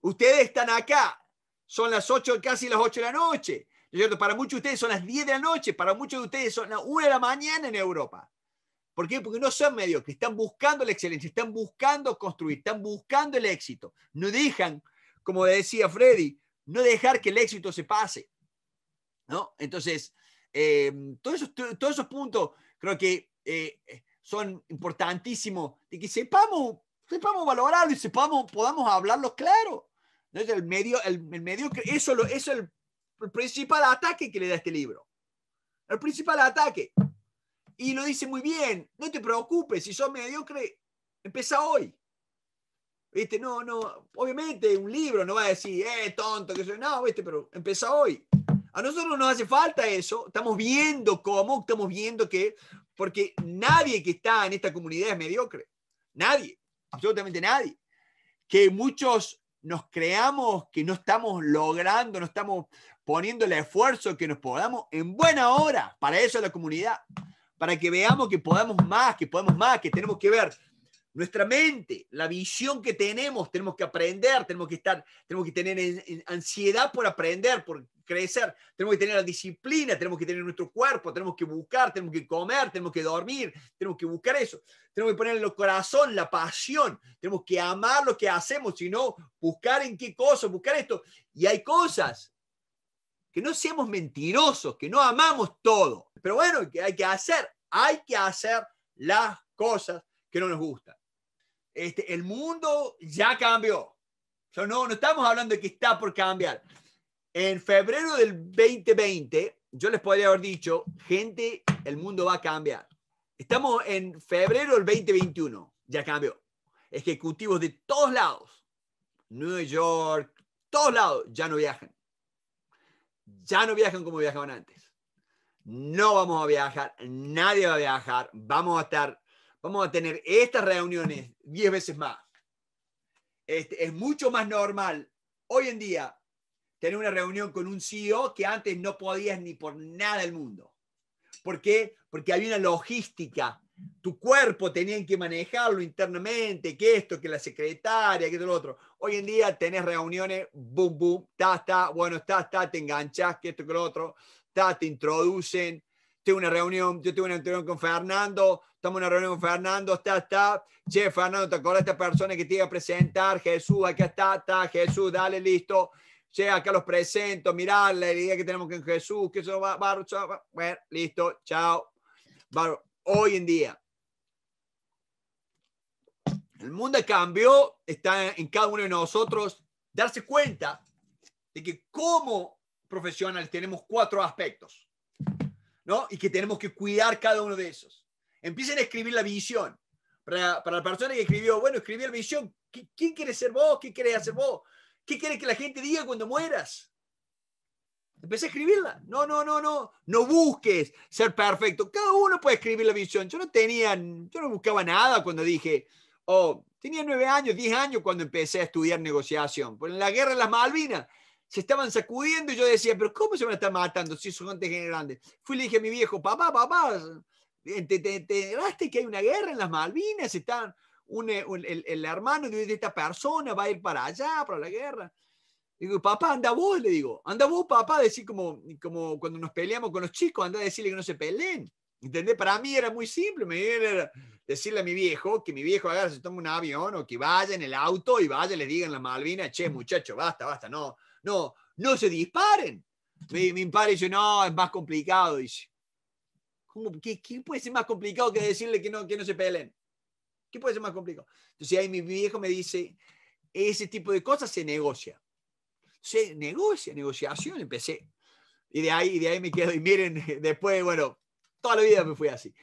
Ustedes están acá, son las 8, casi las 8 de la noche. ¿no es cierto? Para muchos de ustedes son las 10 de la noche, para muchos de ustedes son las 1 de la mañana en Europa. ¿Por qué? Porque no son medios que están buscando la excelencia, están buscando construir, están buscando el éxito. No dejan, como decía Freddy, no dejar que el éxito se pase. ¿no? Entonces, eh, todos, esos, todos esos puntos creo que eh, son importantísimos de que sepamos, sepamos valorarlo y sepamos, podamos hablarlo claro. es el medio, el, medio, eso, eso es el, el principal ataque que le da este libro. El principal ataque. Y lo dice muy bien, no te preocupes, si sos mediocre, empieza hoy. ¿Viste? No, no, obviamente un libro no va a decir, eh, tonto, que soy, no, ¿viste? Pero empieza hoy. A nosotros nos hace falta eso, estamos viendo cómo, estamos viendo que, porque nadie que está en esta comunidad es mediocre, nadie, absolutamente nadie. Que muchos nos creamos que no estamos logrando, no estamos poniendo el esfuerzo que nos podamos en buena hora. Para eso la comunidad para que veamos que podamos más, que podemos más, que tenemos que ver nuestra mente, la visión que tenemos, tenemos que aprender, tenemos que estar, tenemos que tener ansiedad por aprender, por crecer, tenemos que tener la disciplina, tenemos que tener nuestro cuerpo, tenemos que buscar, tenemos que comer, tenemos que dormir, tenemos que buscar eso, tenemos que poner en el corazón la pasión, tenemos que amar lo que hacemos, sino buscar en qué cosa, buscar esto. Y hay cosas que no seamos mentirosos, que no amamos todo. Pero bueno, que hay que hacer, hay que hacer las cosas que no nos gustan. Este, el mundo ya cambió. Yo no, no estamos hablando de que está por cambiar. En febrero del 2020, yo les podría haber dicho, gente, el mundo va a cambiar. Estamos en febrero del 2021, ya cambió. Ejecutivos de todos lados, Nueva York, todos lados, ya no viajan ya no viajan como viajaban antes. No vamos a viajar, nadie va a viajar, vamos a estar, vamos a tener estas reuniones 10 veces más. Este, es mucho más normal hoy en día tener una reunión con un CEO que antes no podías ni por nada del mundo. ¿Por qué? Porque había una logística. Tu cuerpo tenían que manejarlo internamente, que esto, que la secretaria, que todo lo otro. Hoy en día tenés reuniones, boom, boom, ta, ta, bueno, ta, ta, te enganchas, que esto, que lo otro, ta, te introducen, tengo una reunión, yo tengo una reunión con Fernando, estamos en una reunión con Fernando, está, está, che, Fernando, ¿te acuerdas de esta persona que te iba a presentar? Jesús, acá está, está, Jesús, dale, listo, che, acá los presento, mirá la idea que tenemos con Jesús, que eso va, va, bueno, listo, chao. hoy en día, el mundo cambió, está en cada uno de nosotros darse cuenta de que como profesionales tenemos cuatro aspectos, ¿no? Y que tenemos que cuidar cada uno de esos. Empiecen a escribir la visión. Para, la persona que escribió, bueno, escribí la visión, ¿quién quiere ser vos? ¿Qué quieres hacer vos? ¿Qué quieres que la gente diga cuando mueras? Empecé a escribirla. No, no, no, no. No busques ser perfecto. Cada uno puede escribir la visión. Yo no tenía, yo no buscaba nada cuando dije, Oh, tenía nueve años, diez años cuando empecé a estudiar negociación. Pues en la guerra de las Malvinas se estaban sacudiendo y yo decía, pero ¿cómo se van a estar matando si son gente grande? Fui y le dije a mi viejo, papá, papá, ¿te, enteraste que hay una guerra en las Malvinas? Están, eh, el, hermano de esta persona va a ir para allá, para la guerra. Digo, papá, anda vos, le digo, anda vos, papá, decir como, como cuando nos peleamos con los chicos, anda a decirle que no se peleen. ¿Entendés? Para mí era muy simple, me era, decirle a mi viejo que mi viejo agarre, se tome un avión o que vaya en el auto y vaya y le digan a la Malvina, che, muchacho, basta, basta, no, no, no se disparen. Mi, mi padre dice, no, es más complicado, dice. ¿Cómo, qué, qué, puede ser más complicado que decirle que no, que no se peleen? ¿Qué puede ser más complicado? Entonces ahí mi viejo me dice, ese tipo de cosas se negocia. Se negocia, negociación, empecé. Y de ahí, y de ahí me quedo. Y miren, después, bueno, toda la vida me fui así.